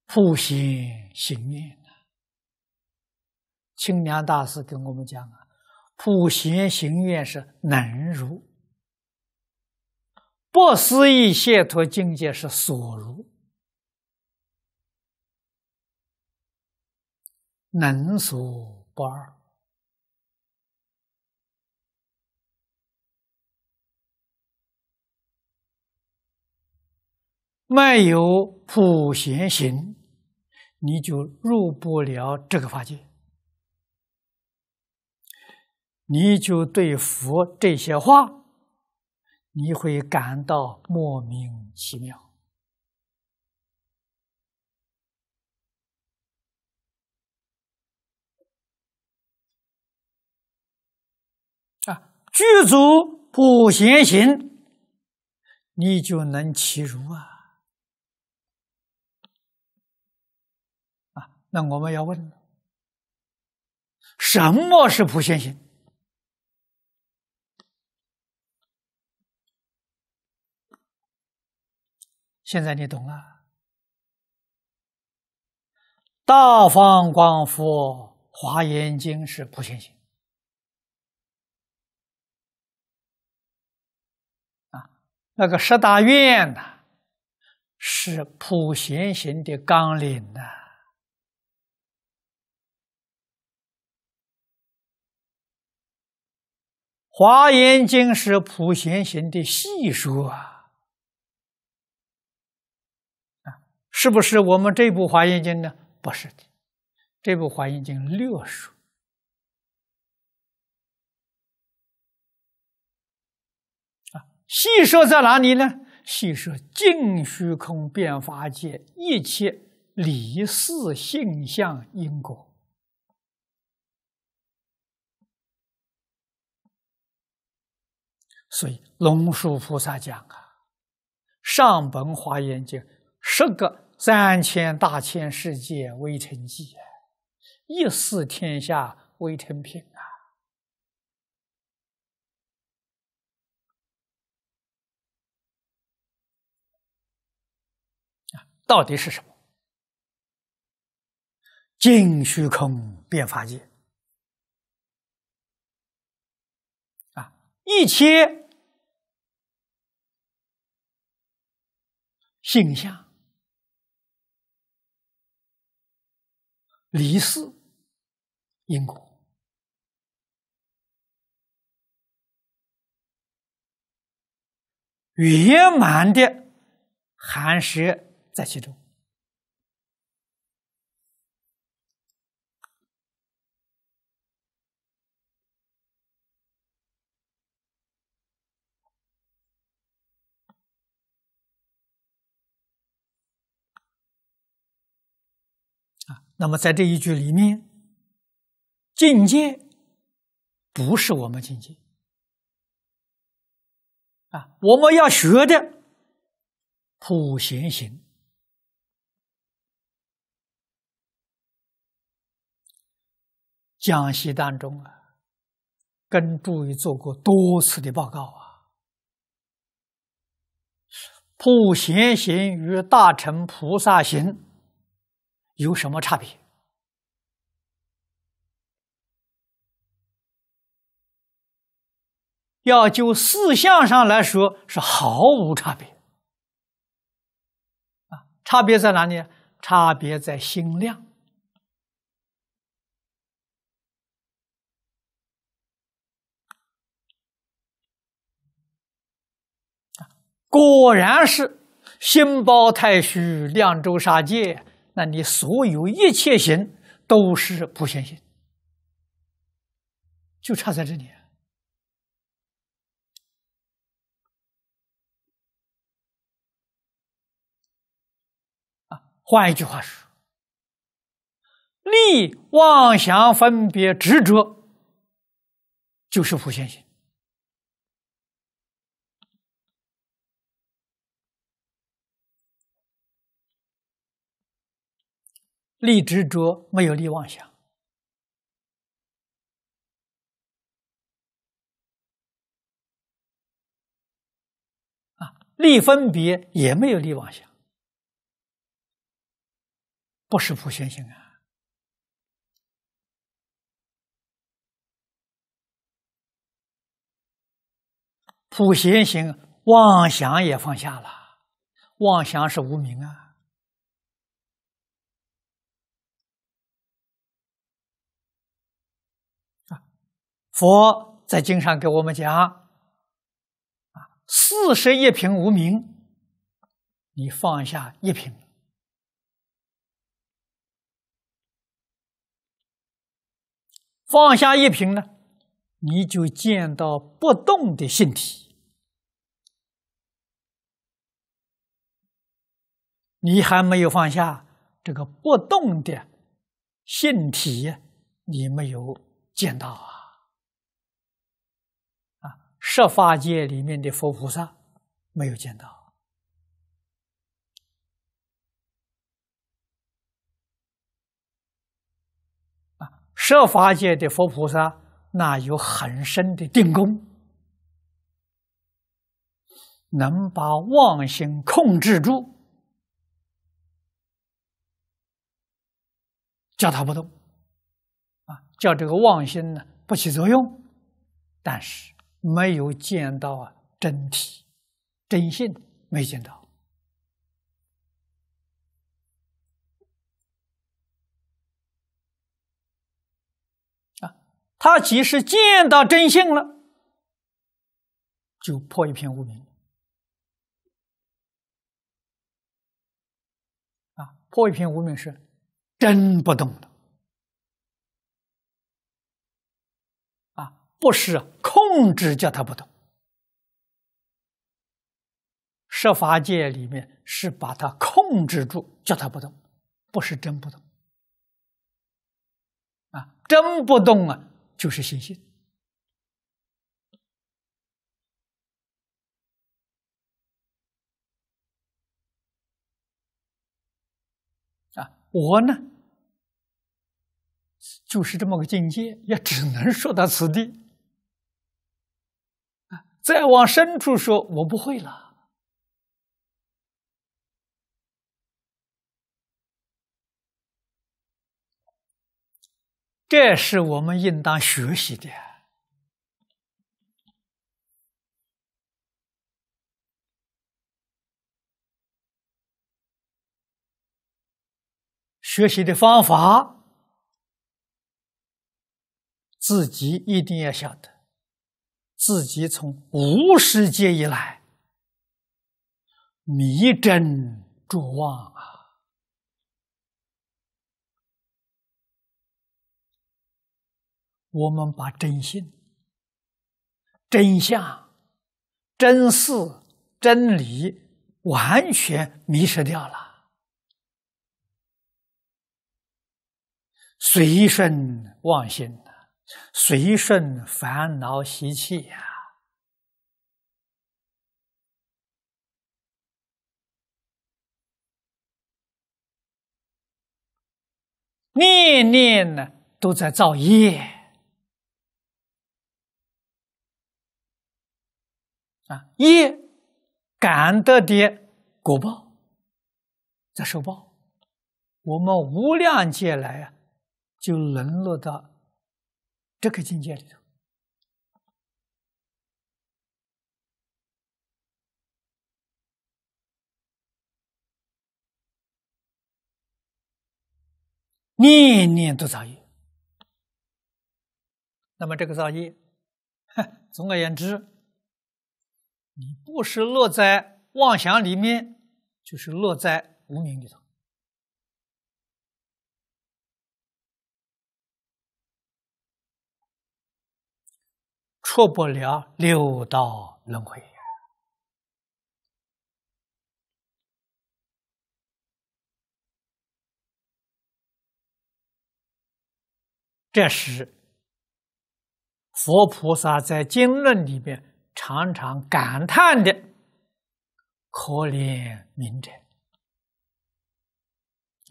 普贤行愿呐，清凉大师跟我们讲啊，普贤行愿是能如，不思议解脱境界是所如。能所不二，没有普贤行，你就入不了这个法界，你就对佛这些话，你会感到莫名其妙。具足普贤行，你就能其如啊！啊，那我们要问：什么是普贤行？现在你懂了，《大放光佛华严经》是普贤行。那个《十大愿》呐，是普贤行的纲领呐，《华严经》是普贤行的细说啊，啊，是不是我们这部《华严经》呢？不是的，这部《华严经》略说。细说在哪里呢？细说净虚空变化界，一切理事性相因果。所以龙树菩萨讲啊，《上本华严经》十个三千大千世界微尘记，一四天下微尘篇。到底是什么？尽虚空，遍法界啊！一切现象、离世、因果，圆满的含是？在其中啊，那么在这一句里面，境界不是我们境界啊，我们要学的普贤行。江西当中啊，跟诸席做过多次的报告啊。普贤行与大乘菩萨行有什么差别？要就四相上来说，是毫无差别。啊，差别在哪里？差别在心量。果然是心包太虚，量州杀界。那你所有一切行都是普贤行，就差在这里换一句话说，利妄想分别执着，就是普贤行。立执着没有立妄想啊，立分别也没有立妄想，不是普贤行啊，普贤行妄想也放下了，妄想是无明啊。佛在经上给我们讲，啊，四十一品无名，你放下一瓶，放下一瓶呢，你就见到不动的性体。你还没有放下这个不动的性体，你没有见到啊。设法界里面的佛菩萨没有见到啊，设法界的佛菩萨那有很深的定功，能把妄心控制住，叫他不动啊，叫这个妄心呢不起作用，但是。没有见到啊，真体、真性没见到啊。他即使见到真性了，就破一片无名。啊，破一片无名是真不懂的。不是控制叫他不动，设法界里面是把他控制住叫他不动，不是真不动。啊，真不动啊，就是信心啊，我呢，就是这么个境界，也只能说到此地。再往深处说，我不会了。这是我们应当学习的，学习的方法，自己一定要晓得。自己从无世界以来迷真著妄啊！我们把真心、真相、真事、真理完全迷失掉了，随顺妄心。随顺烦恼习气呀，念念呢都在造业啊！业感得的果报在受报，我们无量劫来啊，就沦落到。这个境界里头，念念都造业。那么这个造业，总而言之，你不是落在妄想里面，就是落在无明里头。出不了六道轮回。这是佛菩萨在经论里边常常感叹的，可怜明者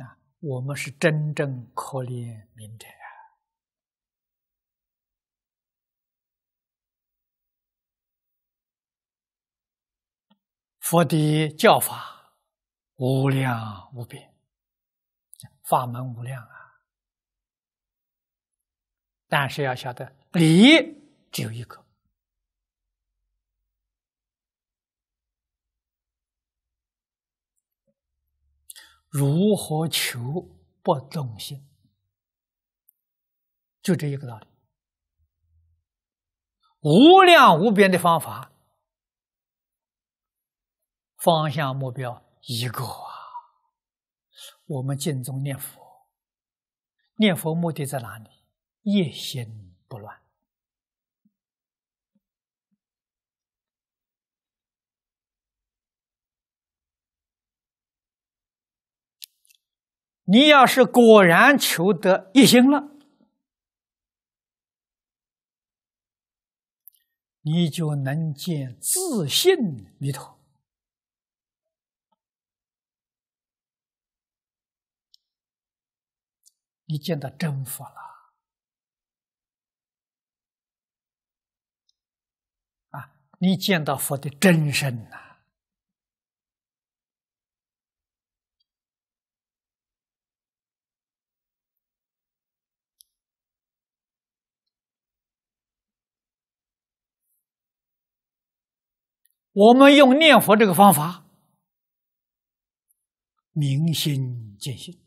啊！我们是真正可怜明者。佛的教法无量无边，法门无量啊！但是要晓得理只有一个，如何求不动心？就这一个道理，无量无边的方法。方向目标一个啊，我们敬宗念佛，念佛目的在哪里？一心不乱。你要是果然求得一心了，你就能见自信弥陀。你见到真佛了啊！你见到佛的真身呐！我们用念佛这个方法，明心见性。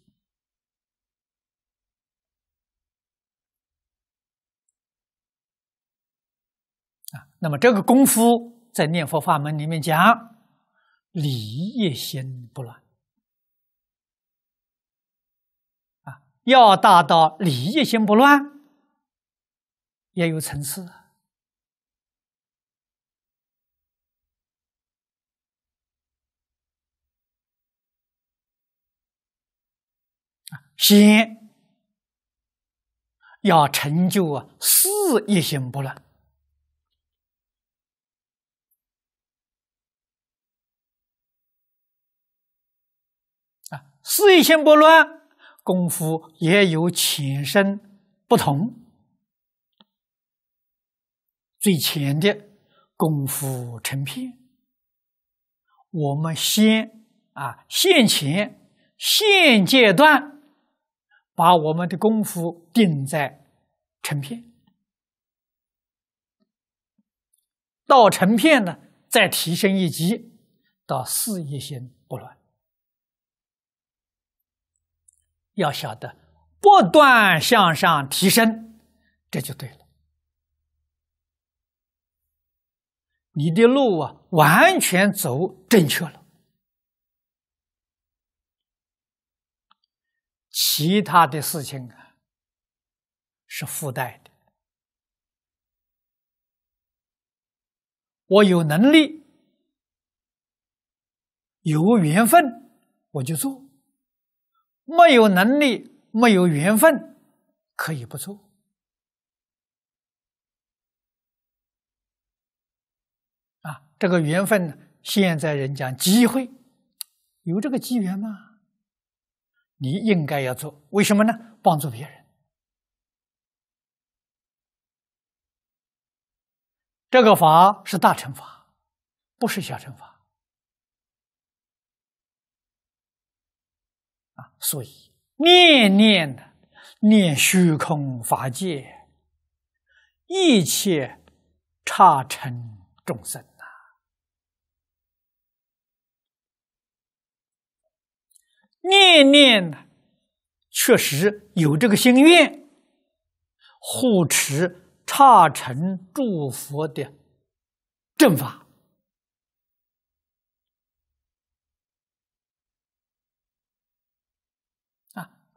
那么，这个功夫在念佛法门里面讲，理也心不乱啊。要达到理业心不乱，也有层次先要成就啊，事业心不乱。四叶仙不乱功夫也有浅深不同，最浅的功夫成片。我们先啊，现前现阶段把我们的功夫定在成片，到成片呢再提升一级到四叶仙不乱。要晓得，不断向上提升，这就对了。你的路啊，完全走正确了，其他的事情啊，是附带的。我有能力，有缘分，我就做。没有能力，没有缘分，可以不做。啊，这个缘分，现在人讲机会，有这个机缘吗？你应该要做，为什么呢？帮助别人，这个法是大乘法，不是小乘法。所以，念念的念虚空法界，一切差尘众生呐，念念的确实有这个心愿，护持差尘诸佛的正法。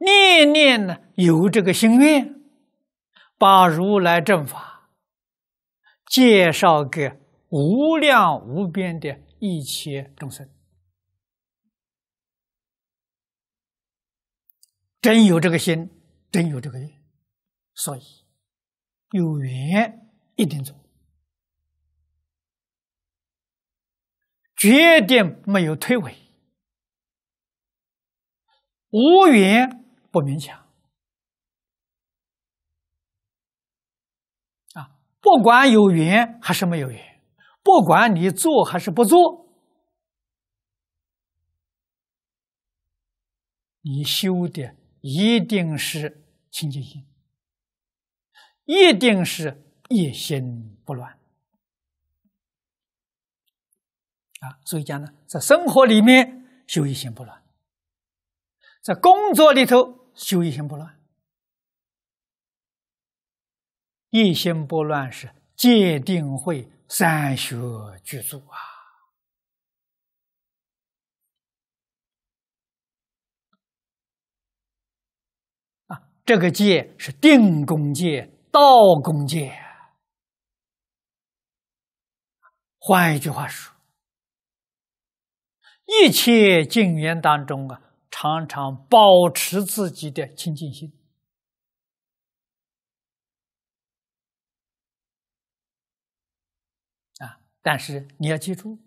念念呢有这个心愿，把如来正法介绍给无量无边的一切众生。真有这个心，真有这个愿，所以有缘一定走，绝对没有推诿，无缘。不勉强啊！不管有缘还是没有缘，不管你做还是不做，你修的一定是清净心，一定是一心不乱啊！所以讲呢，在生活里面修一心不乱，在工作里头。修一心不乱，一心不乱是戒定慧三学具足啊！这个戒是定功戒、道功戒。换一句话说，一切静缘当中啊。常常保持自己的清净心啊！但是你要记住，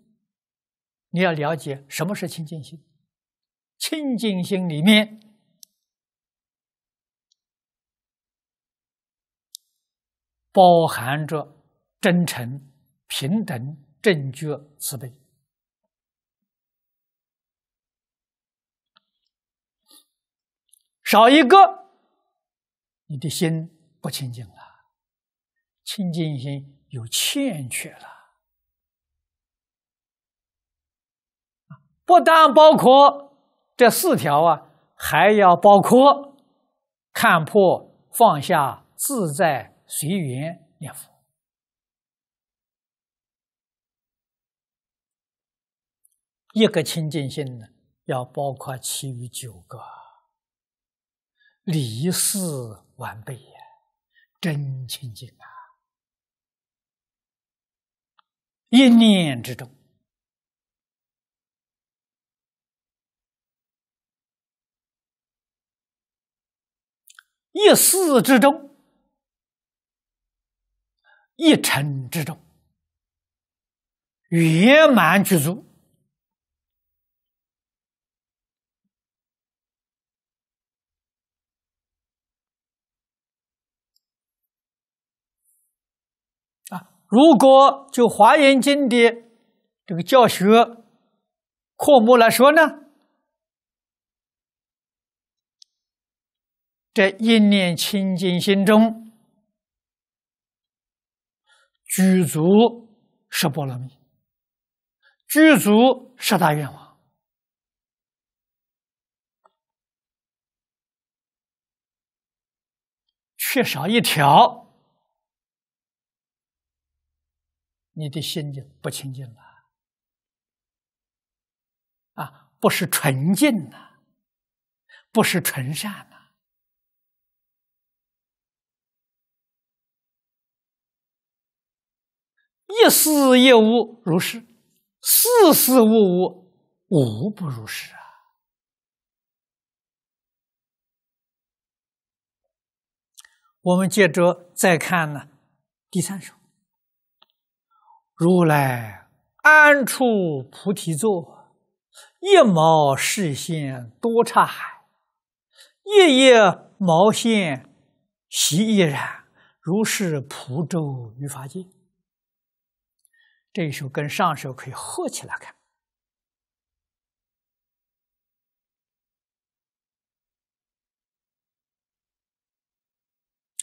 你要了解什么是清净心。清净心里面包含着真诚、平等、正觉、慈悲。少一个，你的心不清净了，清净心有欠缺了。不但包括这四条啊，还要包括看破、放下、自在、随缘念佛。一个清净心呢，要包括其余九个。离世完备呀，真清净啊！一念之中，一思之中，一尘之中，圆满具足。如果就《华严经》的这个教学科目来说呢，在一念清净心中具足十波罗蜜，具足十大愿望，缺少一条。你的心就不清净了，啊，不是纯净呐，不是纯善呐，一事一物如是，四事五物无不如是啊。我们接着再看呢，第三首。如来安处菩提座，一毛视线多刹海，夜夜毛线习亦然。如是蒲州于法界，这首跟上首可以合起来看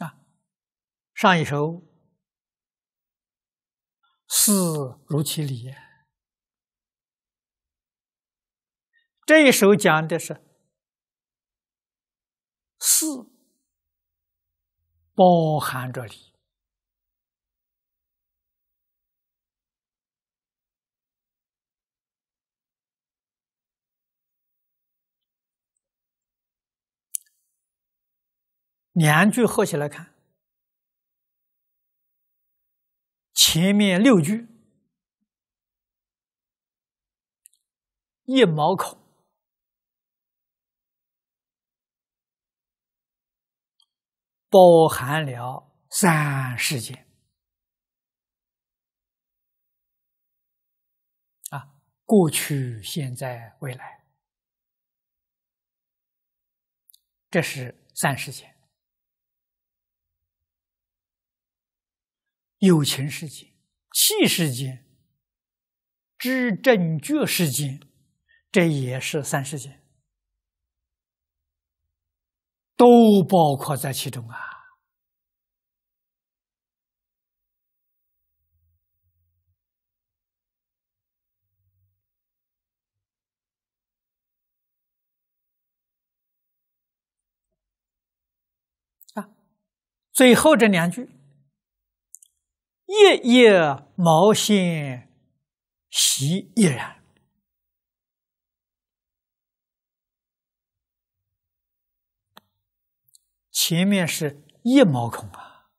啊，上一首。是如其理，这一首讲的是“四包含着理，两句合起来看。前面六句，一毛孔包含了三世界。啊，过去、现在、未来，这是三十界。友情世界，气世界。知正觉世界，这也是三世界。都包括在其中啊！啊，最后这两句。夜夜毛线习夜然，前面是夜毛孔啊。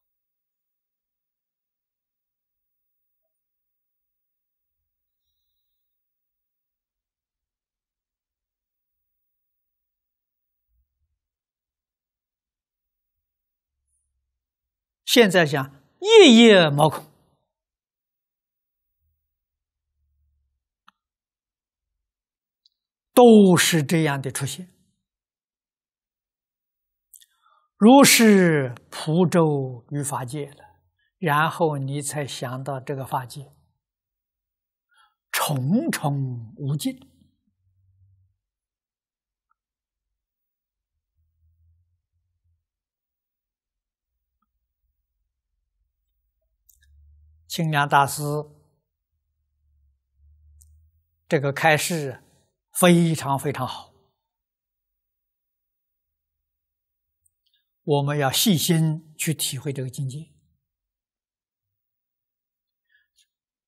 现在讲。夜夜毛孔都是这样的出现，如是普洲于法界了，然后你才想到这个法界，重重无尽。清凉大师，这个开示非常非常好，我们要细心去体会这个境界。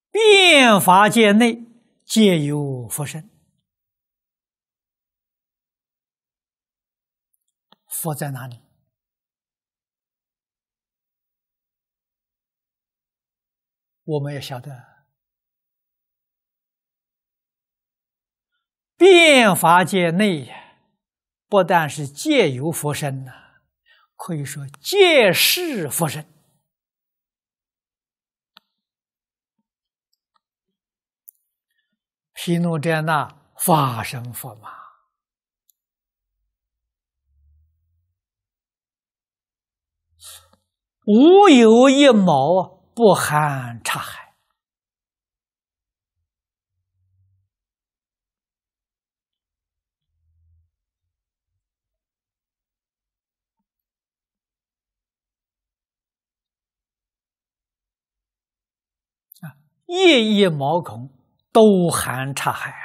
变法界内皆有佛身，佛在哪里？我们也晓得，变法界内不但是借由佛身呐，可以说借势佛身，毗卢遮那法身佛嘛，无有一毛啊。不含差海啊！夜夜毛孔都含差海啊！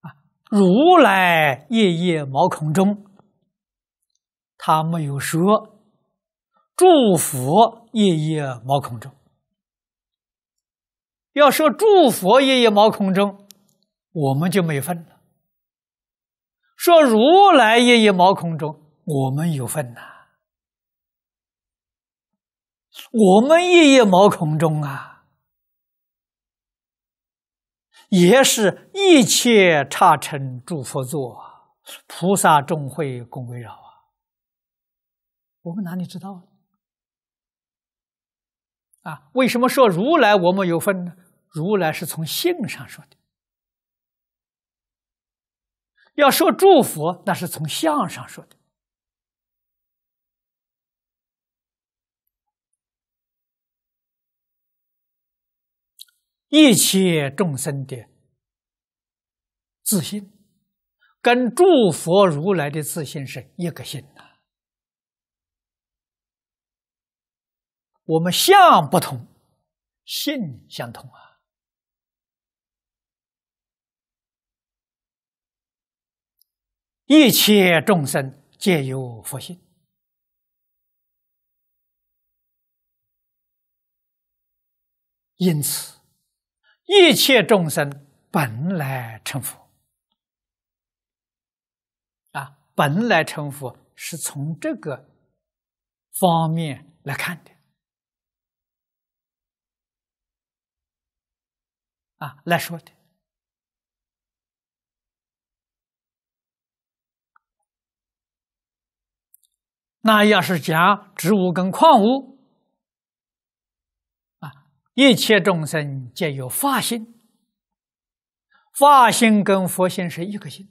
啊，如来夜夜毛孔中。他没有说“祝福夜夜毛孔中”，要说“祝福夜夜毛孔中”，我们就没份了。说“如来夜夜毛孔中”，我们有份呐。我们夜夜毛孔中啊，也是一切差尘诸佛座，菩萨众会共围绕。我们哪里知道？啊，为什么说如来我们有份呢？如来是从性上说的，要说诸佛，那是从相上说的。一切众生的自信，跟诸佛如来的自信是一个心。我们相不同，性相同啊！一切众生皆有佛性，因此一切众生本来成佛啊！本来成佛是从这个方面来看的。啊，来说的。那要是讲植物跟矿物，啊，一切众生皆有法心，法心跟佛心是一个心，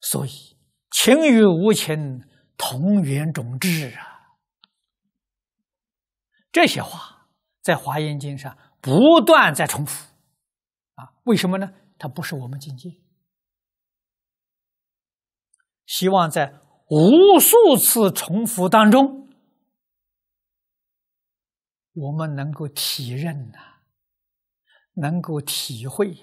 所以情与无情同源种质啊。这些话在《华严经》上不断在重复，啊，为什么呢？它不是我们境界。希望在无数次重复当中，我们能够体认呐，能够体会，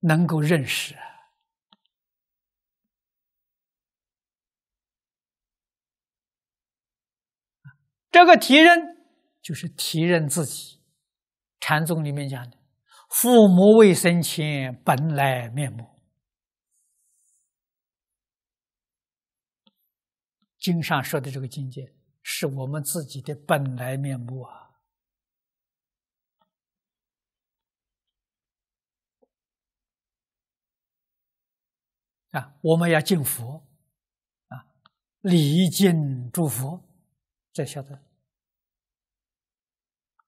能够认识。这个提任就是提任自己，禅宗里面讲的“父母未生前本来面目”。经上说的这个境界，是我们自己的本来面目啊！啊，我们要敬佛啊，礼敬诸佛，这晓得。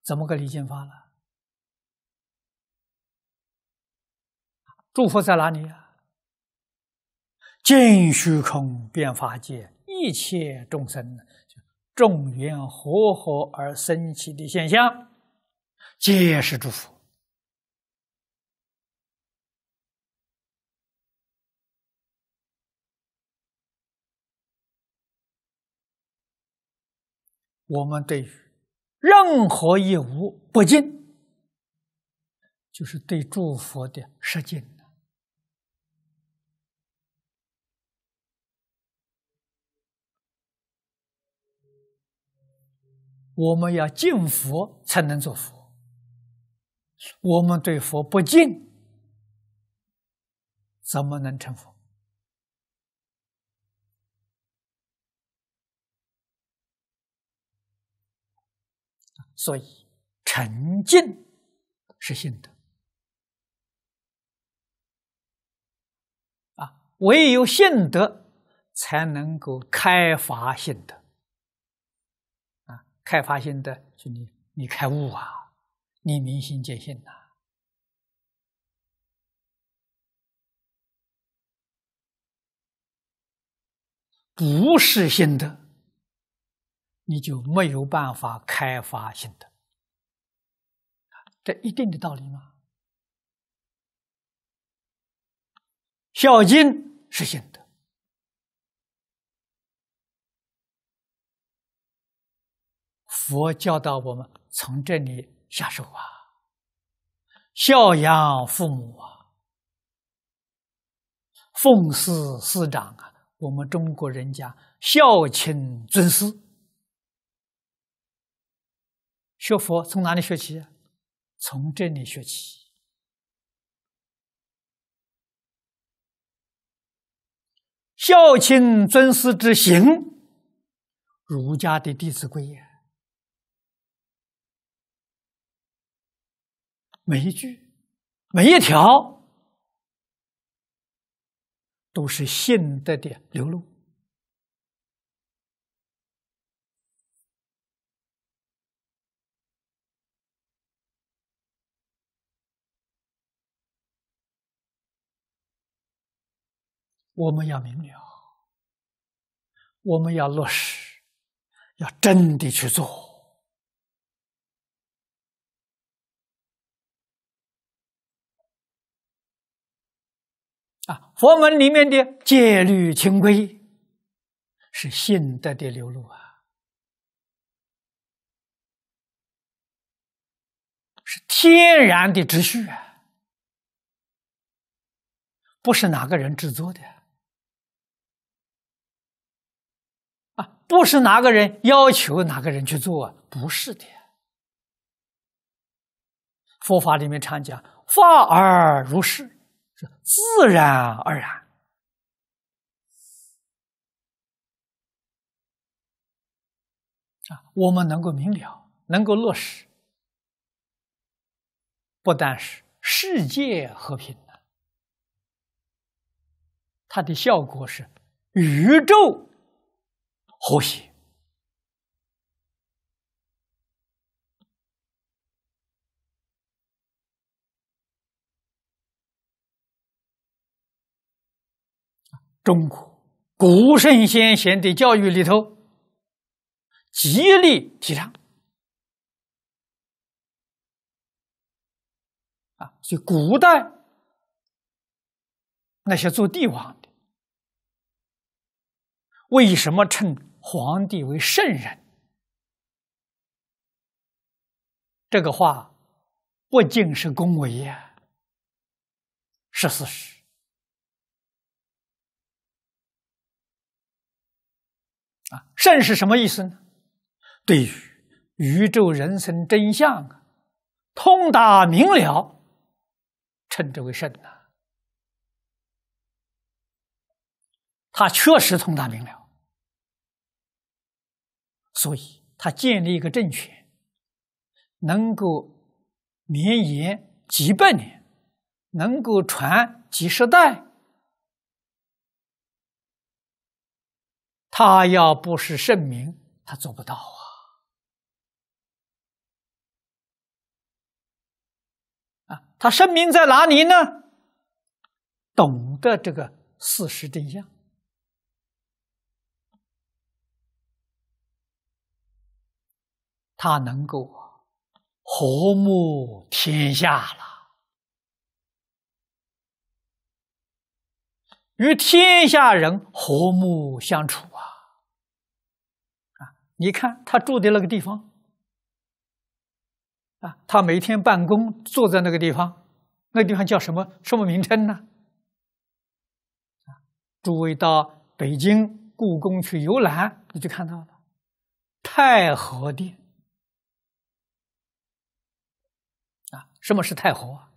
怎么个离间法呢？祝福在哪里呀？尽虚空变法界一切众生，众缘和合而生起的现象，皆是祝福。我们对于。任何一物不净，就是对诸佛的实践。我们要敬佛，才能做佛。我们对佛不敬，怎么能成佛？所以，沉静是信德啊，唯有信德才能够开发信德啊，开发性德就是你开悟啊，你明心见性呐，不是心德。你就没有办法开发心的。这一定的道理吗？孝敬是心的。佛教导我们从这里下手啊，孝养父母啊，奉事师长啊，我们中国人家孝亲尊师。学佛从哪里学起？从这里学起。孝亲尊师之行，儒家的《弟子规》呀，每一句、每一条都是现代的流露。我们要明了，我们要落实，要真的去做啊！佛门里面的戒律清规，是信德的流露啊，是天然的秩序啊，不是哪个人制作的。不是哪个人要求哪个人去做，不是的。佛法里面常讲“法而如是”，是自然而然。啊，我们能够明了，能够落实，不但是世界和平了，它的效果是宇宙。和谐。中国古圣先贤的教育里头极力提倡啊，所以古代那些做帝王的为什么称？皇帝为圣人，这个话不仅是恭维呀，是事实。啊，圣是什么意思呢？对于宇宙人生真相，通达明了，称之为圣啊。他确实通达明了。所以，他建立一个政权，能够绵延几百年，能够传几十代，他要不是圣明，他做不到啊！啊，他圣明在哪里呢？懂得这个事实真相。他能够和睦天下了，与天下人和睦相处啊！啊，你看他住的那个地方，啊，他每天办公坐在那个地方，那地方叫什么什么名称呢？诸位到北京故宫去游览，你就看到了太和殿。什么是太和？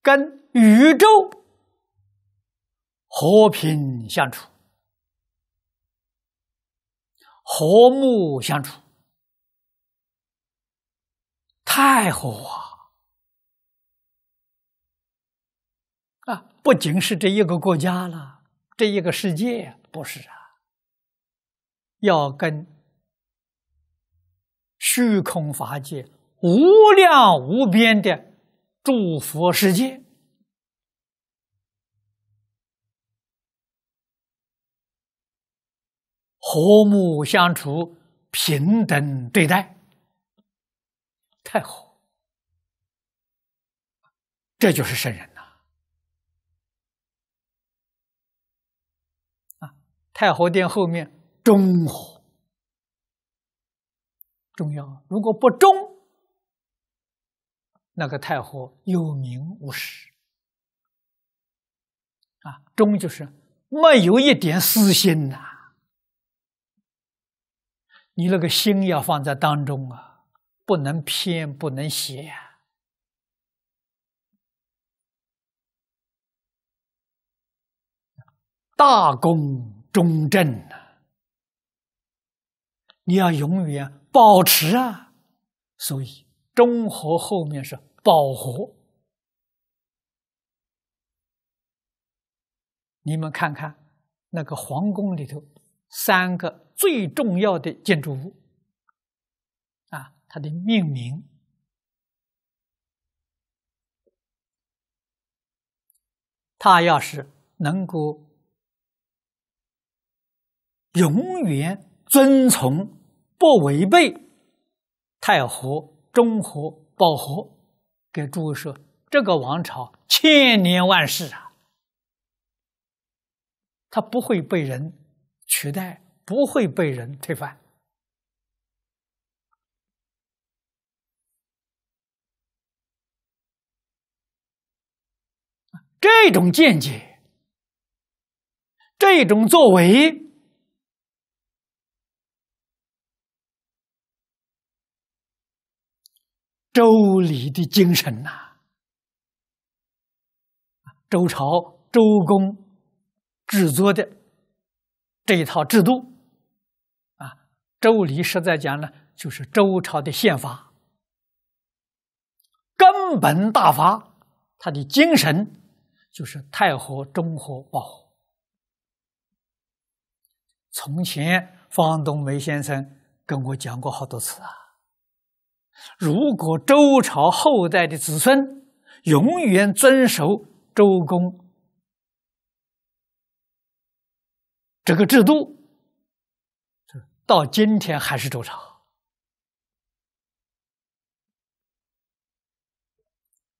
跟宇宙和平相处，和睦相处，太和啊！啊，不仅是这一个国家了，这一个世界不是啊。要跟虚空法界无量无边的诸佛世界和睦相处、平等对待，太好！这就是圣人呐！太和殿后面。忠厚，重要。如果不忠，那个太后有名无实。啊，忠就是没有一点私心呐。你那个心要放在当中啊，不能偏，不能斜。大公中正呐。你要永远保持啊，所以中和后面是饱和。你们看看那个皇宫里头三个最重要的建筑物，啊，它的命名，它要是能够永远遵从。不违背太和、中和、保和，给诸位说，这个王朝千年万世啊，它不会被人取代，不会被人推翻。这种见解，这种作为。周礼的精神呐，周朝周公制作的这一套制度啊，周礼实在讲呢，就是周朝的宪法，根本大法，它的精神就是太和、中和、保和。从前方东梅先生跟我讲过好多次啊。如果周朝后代的子孙永远遵守周公这个制度，到今天还是周朝，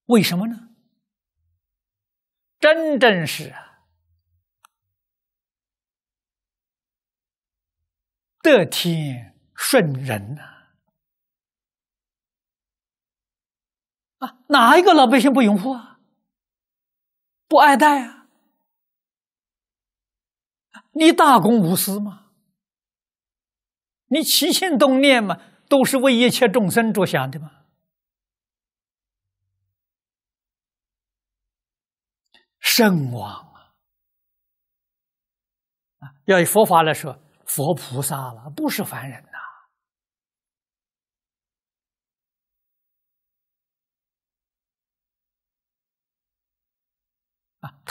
为什么呢？真正是得天顺人呐。啊，哪一个老百姓不拥护啊？不爱戴啊？你大公无私嘛？你起心动念嘛？都是为一切众生着想的嘛？圣王啊！啊，要以佛法来说，佛菩萨了，不是凡人。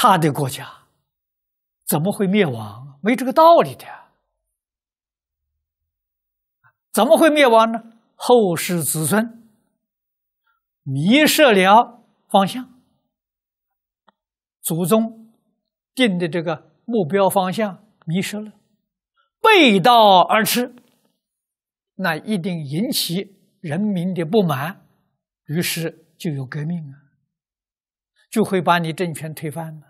他的国家怎么会灭亡？没这个道理的。怎么会灭亡呢？后世子孙迷失了方向，祖宗定的这个目标方向迷失了，背道而驰，那一定引起人民的不满，于是就有革命了，就会把你政权推翻了。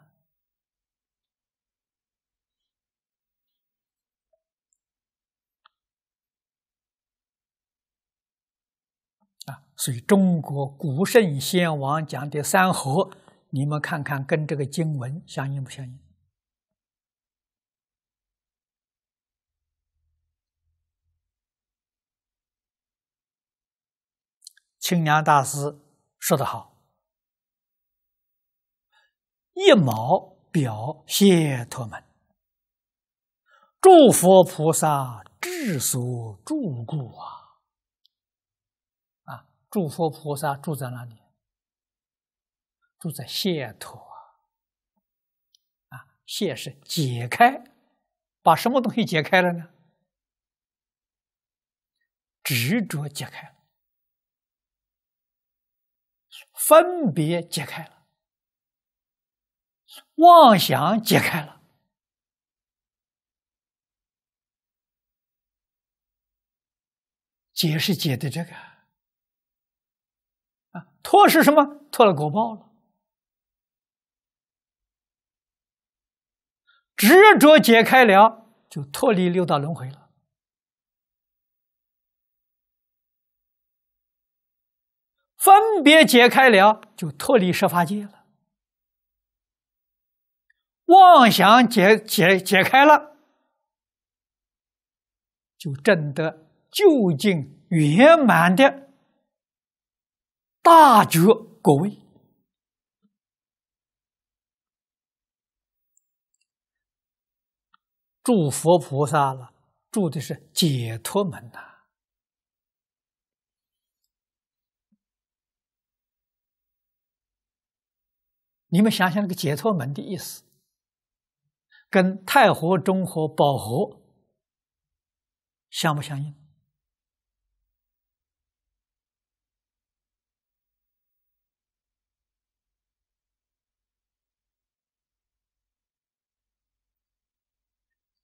所以，中国古圣先王讲的三合，你们看看跟这个经文相应不相应？清凉大师说得好：“一毛表谢，陀门，诸佛菩萨至所住故啊。”诸佛菩萨住在哪里？住在解脱。啊！解是解开，把什么东西解开了呢？执着解开了，分别解开了，妄想解开了。解是解的这个。脱是什么？脱了果报了。执着解开了，就脱离六道轮回了；分别解开了，就脱离十法界了；妄想解解解开了，就证得究竟圆满的。大觉果位，住佛菩萨了，住的是解脱门呐。你们想想，那个解脱门的意思，跟太和、中和、宝和相不相应？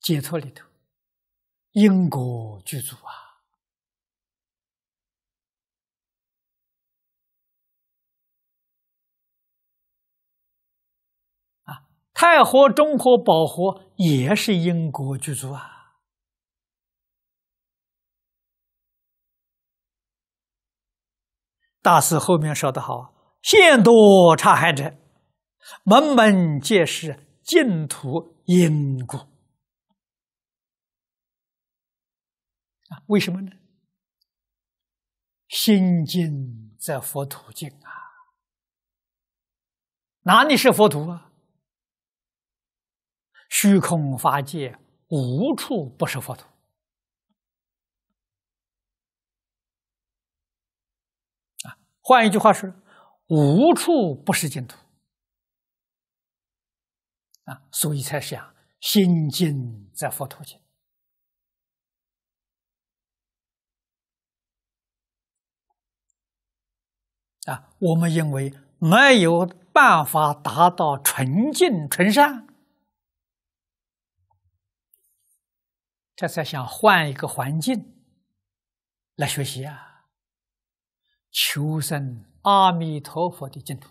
解脱里头，因果具足啊！啊，太和、中和、宝和也是因果具足啊！大师后面说的好：“现多差海者，门门皆是净土因果。”啊，为什么呢？心静则佛土静啊。哪里是佛土啊？虚空法界无处不是佛土。啊，换一句话说，无处不是净土。啊，所以才想心静则佛土静。啊，我们认为没有办法达到纯净纯善，这才想换一个环境来学习啊。求生阿弥陀佛的净土。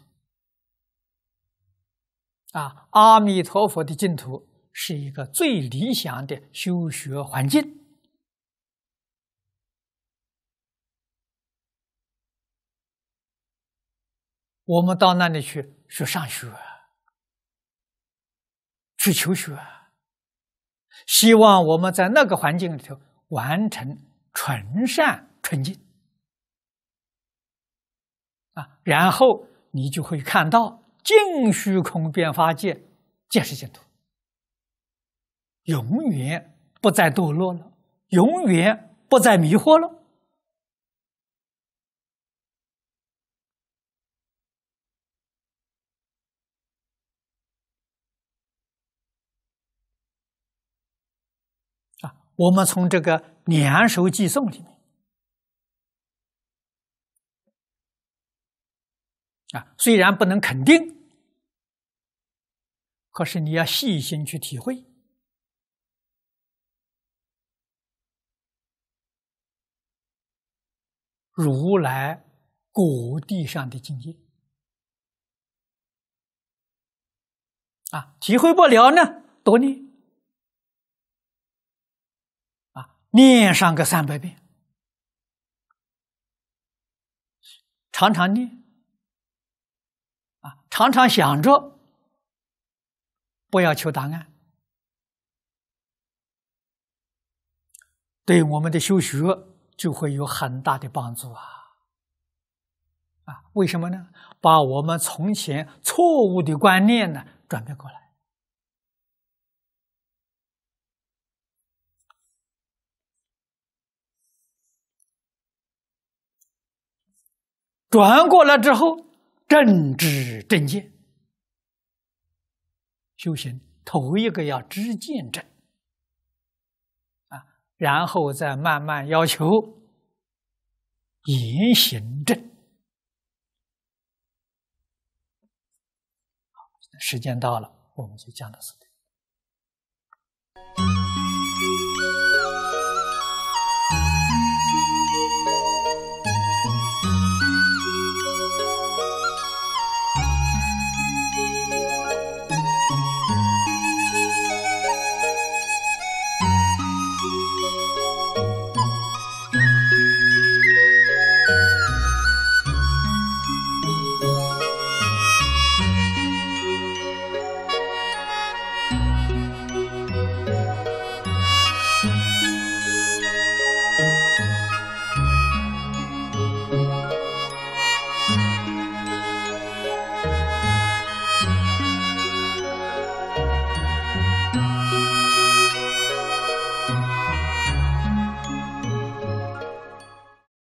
啊，阿弥陀佛的净土是一个最理想的修学环境。我们到那里去，去上学，去求学，希望我们在那个环境里头完成纯善纯净啊，然后你就会看到净虚空变法界，见是净土，永远不再堕落了，永远不再迷惑了。我们从这个两手寄送里面啊，虽然不能肯定，可是你要细心去体会，如来果地上的境界啊，体会不了呢，多呢。念上个三百遍，常常念，啊，常常想着，不要求答案，对我们的修学就会有很大的帮助啊！啊，为什么呢？把我们从前错误的观念呢转变过来。转过来之后，正知正见。修行头一个要知见证啊，然后再慢慢要求言行正。好，时间到了，我们就讲到此。